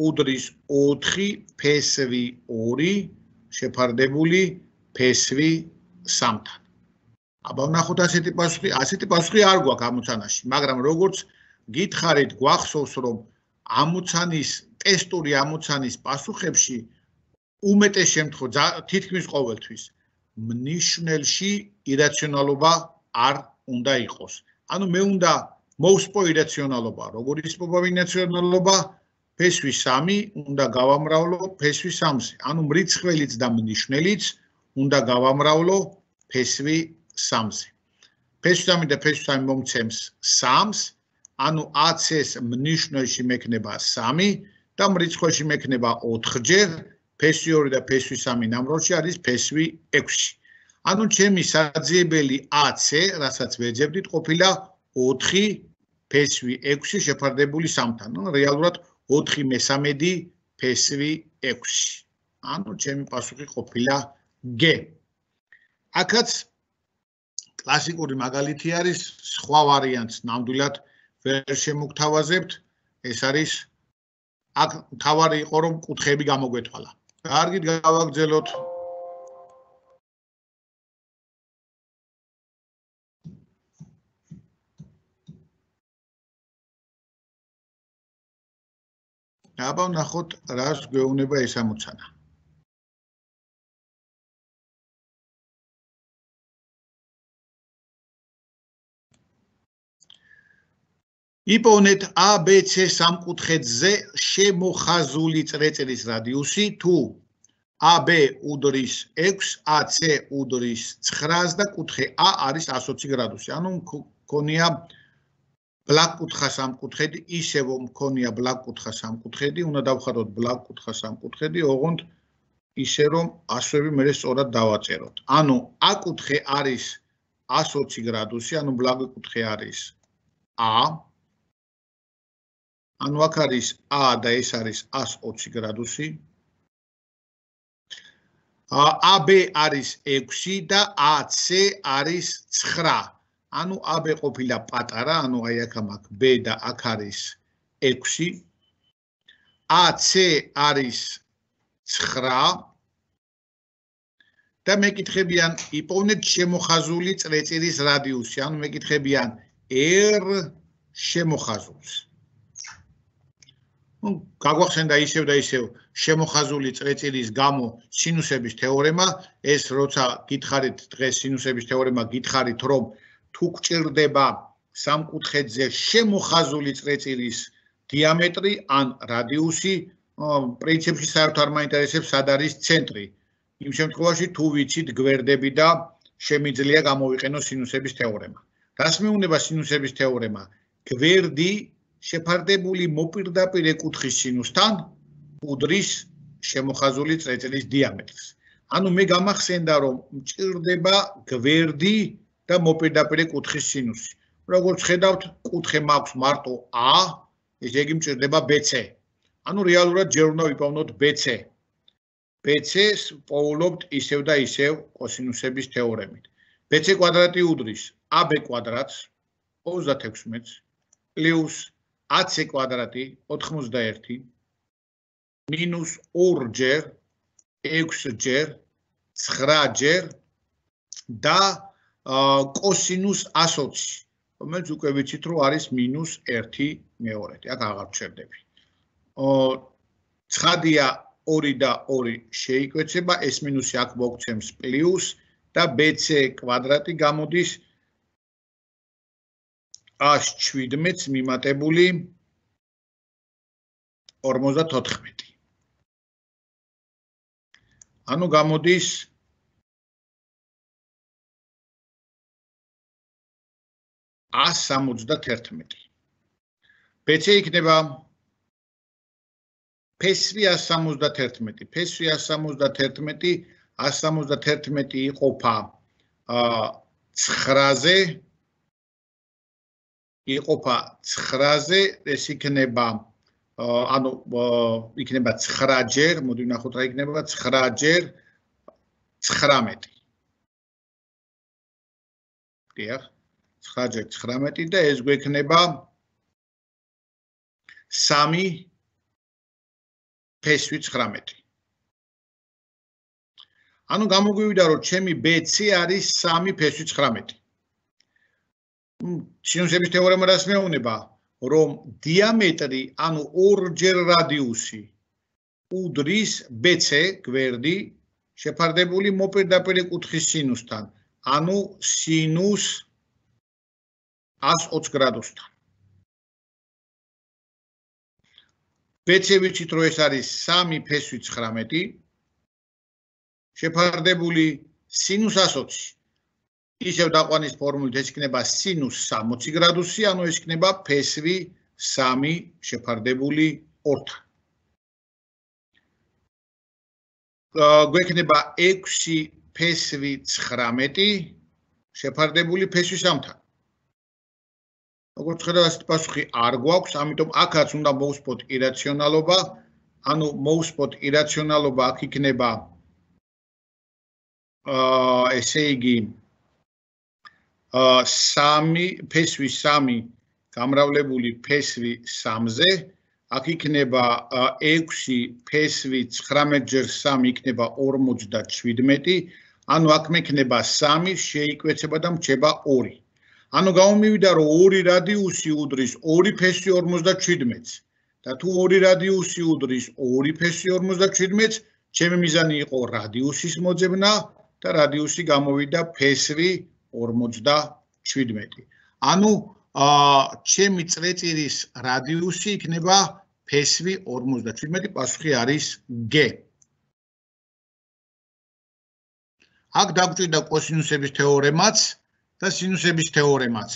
უდრის 4 ფესვი 2 შეფარდებული ფესვი 3-თან. აბა ნახოთ ასეთი პასუხი, ასეთი პასუხი არ გვაქვს ამოცანაში, მაგრამ როგორც გითხარით, გვახსოვს რომ ამოცანის ტესტური ამოცანის პასუხებში უმეტეს შემთხვევაში თითქმის ყოველთვის მნიშვნელში irrationalობა არ უნდა იყოს. ანუ მე უნდა მოვსპო irrationalობა, როგორ ისპობა irrationalობა? ფესვის 3 უნდა გავამრავლო ფესვის 3-ზე. ანუ მრიცხველიც და მნიშვნელიც უნდა გავამრავლო ფესვის სამზე. ფესვთამი და ფესვთამი მომცემს სამს, ანუ AC-ს მნიშვნელში მექნება 3 და მრიცხვში მექნება 4-ჯერ, ფესვი 2 და ფესვი 3 ნამბროში არის ფესვი 6-ში. ანუ ჩემი საძიებელი AC, რასაც ვეძებდით, ყოფილა 4 ფესვი 6-ში შეფარდებული 3-თან. ანუ რეალურად 4 მესამედი ფესვი 6-ში. ანუ ჩემი პასუხი ყოფილა G. აქაც კლასიკური მაგალითი არის სხვა ვარიანტს ნამდვილად ვერ შემოგთავაზებთ ეს არის აქ თავარი იყო რომ კუთხეები გამოგვეთვალა გარგით გავაგზელოთ აბა ნახოთ რას გვეუბნება ეს ამოცანა იპოვნეთ ABC სამკუთხედზე შემოხაზული წრეწირის რადიუსი თუ AB უდრის 6, AC უდრის 9 და კუთხე A არის 120 გრადუსი. ანუ მქონია ბლაკუთხა სამკუთხედი, ისევ მქონია ბლაკუთხა სამკუთხედი, უნდა დავხაროთ ბლაკუთხა სამკუთხედი, ოღონდ ისე რომ ასოები მერე სწორად დავაწეროთ. ანუ A კუთხე არის 120 გრადუსი, ანუ ბლაკუთხე არის A ანუ აქ არის A და ეს არის 120 გრადუსი. AB არის 6 და AC არის 9. ანუ AB ყოფილა პატარა, ანუ აი აქ ამაკ B და აქ არის 6. AC არის 9. და მეკითხებიან იპოვნეთ შემოხაზული წრეწირის რადიუსი, ანუ მეკითხებიან R შემოხაზულს. ну, გაგვახსენდა ისევ და ისევ შემოხაზული წრეწირის გამო სინუსების თეორემა, ეს როცა გითხარით დღეს სინუსების თეორემა გითხარით, რომ თუ გვჭირდება სამკუთხედზე შემოხაზული წრეწირის დიამეტრი ან რადიუსი, პრინციპში საერთოდ არ მაინტერესებს სად არის ცენტრი. იმ შემთხვევაში თუ ვიცით გვერდები და შემიძლია გამოვიყენო სინუსების თეორემა. გასმეუნება სინუსების თეორემა გვერდი შეფარდებული მოპირდაპირე კუთხის სინუსთან უდრის შემოხაზული წრეწლის დიამეტრს. ანუ მე გამახსენდა რომ მჭirdება გვერდი და მოპირდაპირე კუთხის სინუსი. როგორც ხედავთ, კუთხე მაქვს მარტო A, ესე იგი მჭirdება BC. ანუ რეალურად ჯერ უნდა ვიპოვნოთ BC. BC-ს პოულობთ ისევ და ისევ კოსინუსების თეორემით. BC კვადრატი უდრის AB კვადრატს 36 პლუს 0.5 10 კვადრატი 81 მინუს 2 ჯერ 6 ჯერ 9 ჯერ და კოსინუს 120 რომელიც უკვე ვიცით რომ არის მინუს 1 მეორედი აქ აღარ ჩერდები ო 9 დია 2 და 2 შეიკვეცება ეს მინუსი აქ მოგცემს პლუს და bc კვადრატი გამოდის 0 117-ს მიმატებული 54. ანუ გამოდის А 71. ПЦ იქნება ფესვი 171. ფესვი 171 171 იყოფა ა 9-ზე იყოფა 9-ზე, ეს იქნება ანუ იქნება 9-ჯერ, მოდი ვნახოთ რა იქნება 9-ჯერ 19. დიახ. 9-ჯერ 19 და ეს გვექნება 3 ფესვი 19. ანუ გამოგვივიდა რომ ჩემი BC არის 3 ფესვი 19. სიუნსების თეორემა რას მეუბნება, რომ დიამეტრი, ანუ ორჯერ რადიუსი უდრის BC გვერდი შეფარდებული მოპირდაპირე კუთხის სინუსთან, ანუ სინუს 120 გრადუსთან. BC ვიცით რომ ეს არის 3 ფესვი 19 შეფარდებული სინუს 120 ისევ დაყვანის ფორმულით ეს იქნება სინუს 60 გრადუსი, ანუ ეს იქნება ფესვი 3 შეფარდებული 4. გვექნება 6 ფესვი 19 შეფარდებული ფესვი 3-თან. როგორც ხედავთ, ასეთი პასუხი არ გვაქვს, ამიტომ აქაც უნდა მოვსპოთ irrationalობა, ანუ მოვსპოთ irrationalობა აქ იქნება აა ესე იგი სამი ფესვი სამი გამრავლებული ფესვი 3-ზე აქ იქნება 6 ფესვი 19 ჯერ 3 იქნება 57 ანუ აქ მექნება 3 შეიკვეცება და მრჩება 2 ანუ გამომივიდა რომ 2 რადიუსი უდრის 2 ფესვი 57-ს და თუ 2 რადიუსი უდრის 2 ფესვი 57-ს ჩემი მიზანი იყო რადიუსის მოძებნა და რადიუსი გამოვიდა ფესვი 3 57. ანუ ა ჩემი წრეწირის რადიუსი იქნება ფესვი 57. პასუხი არის G. აქ დაგვჭირდა კოსინუსების თეორემაც და სინუსების თეორემაც.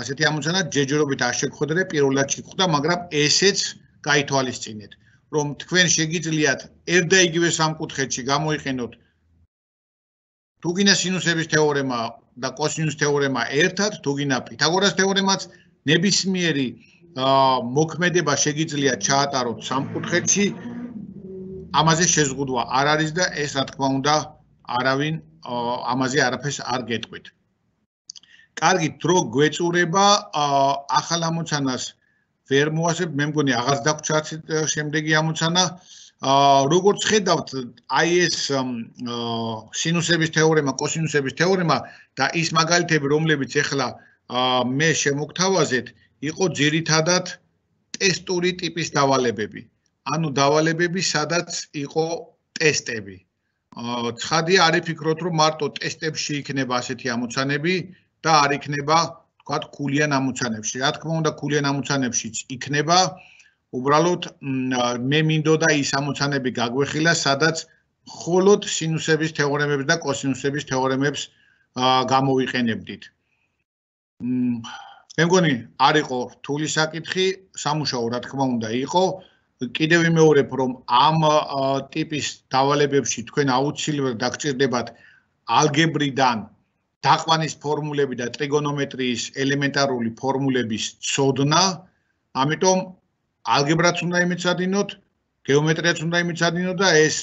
ასეთი ამოცანა ჯერჯერობით არ შეგხვდება პირველად შეგხვდა, მაგრამ ესეც გაითვალისწინეთ, რომ თქვენ შეგიძლიათ ერთ და იგივე სამკუთხედში გამოიყენოთ თუ გინდა სინუსების თეორემა და კოსინუს თეორემა ერთად თუ გინდა პითაგორას თეორემაც ნებისმიერი მოქმედება შეიძლება ჩაატაროთ სამკუთხედში ამაზე შეზღუდვა არ არის და ეს რა თქმა უნდა არავინ ამაზე არაფერს არ გეტყვით. კარგი დრო გვეწურება ახალ ამოცანას ვერ მოასებ, მე მგონი აღარ დაგვჩაცეთ შემდეგი ამოცანა. აა აა როგორც ხედავთ აი ეს სინუსების თეორემა, კოსინუსების თეორემა და ის მაგალითები, რომლებიც ახლა მე შემოგთავაზეთ, იყო ძირითადად ტესტური ტიპის დავალებები. ანუ დავალებები, სადაც იყო ტესტები. აა ცხადია, არ ეფიქროთ, რომ მარტო ტესტებში იქნება ასეთი ამოცანები და არ იქნება, თქვათ, ქულიან ამოცანებში. რა თქმა უნდა, ქულიან ამოცანებშიც იქნება აა უბრალოდ მე მინდოდა ის ამოცანები გაგვეხილა, სადაც მხოლოდ სინუსების თეორემებს და კოსინუსების თეორემებს გამოვიყენებდით. მე მგონი, არ იყო რთული საკითხი, სამუშაო რა თქმა უნდა იყო. კიდევ ვიმეორებ, რომ ამ ტიპის დავალებებში თქვენ აუცილებლად დაგჭირდებათ ალგებრიდან დაყვანის ფორმულები და ტრიგონომეტრიის ელემენტარული ფორმულების ცოდნა. ამიტომ ალგებრაც უნდა იმეცადინოთ, გეომეტრიაც უნდა იმეცადინოთ და ეს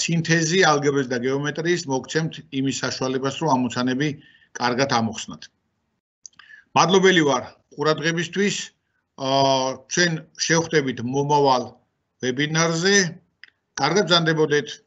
სინთეზი ალგებრის და გეომეტრიის მოგცემთ იმის საშუალებას, რომ ამოცანები კარგად ამოხსნათ. მადლობელი ვარ ყურადღებისთვის. აა ჩვენ შევხვდებით მომავალ ვებინარზე. კარგად ბრძანდებოდეთ.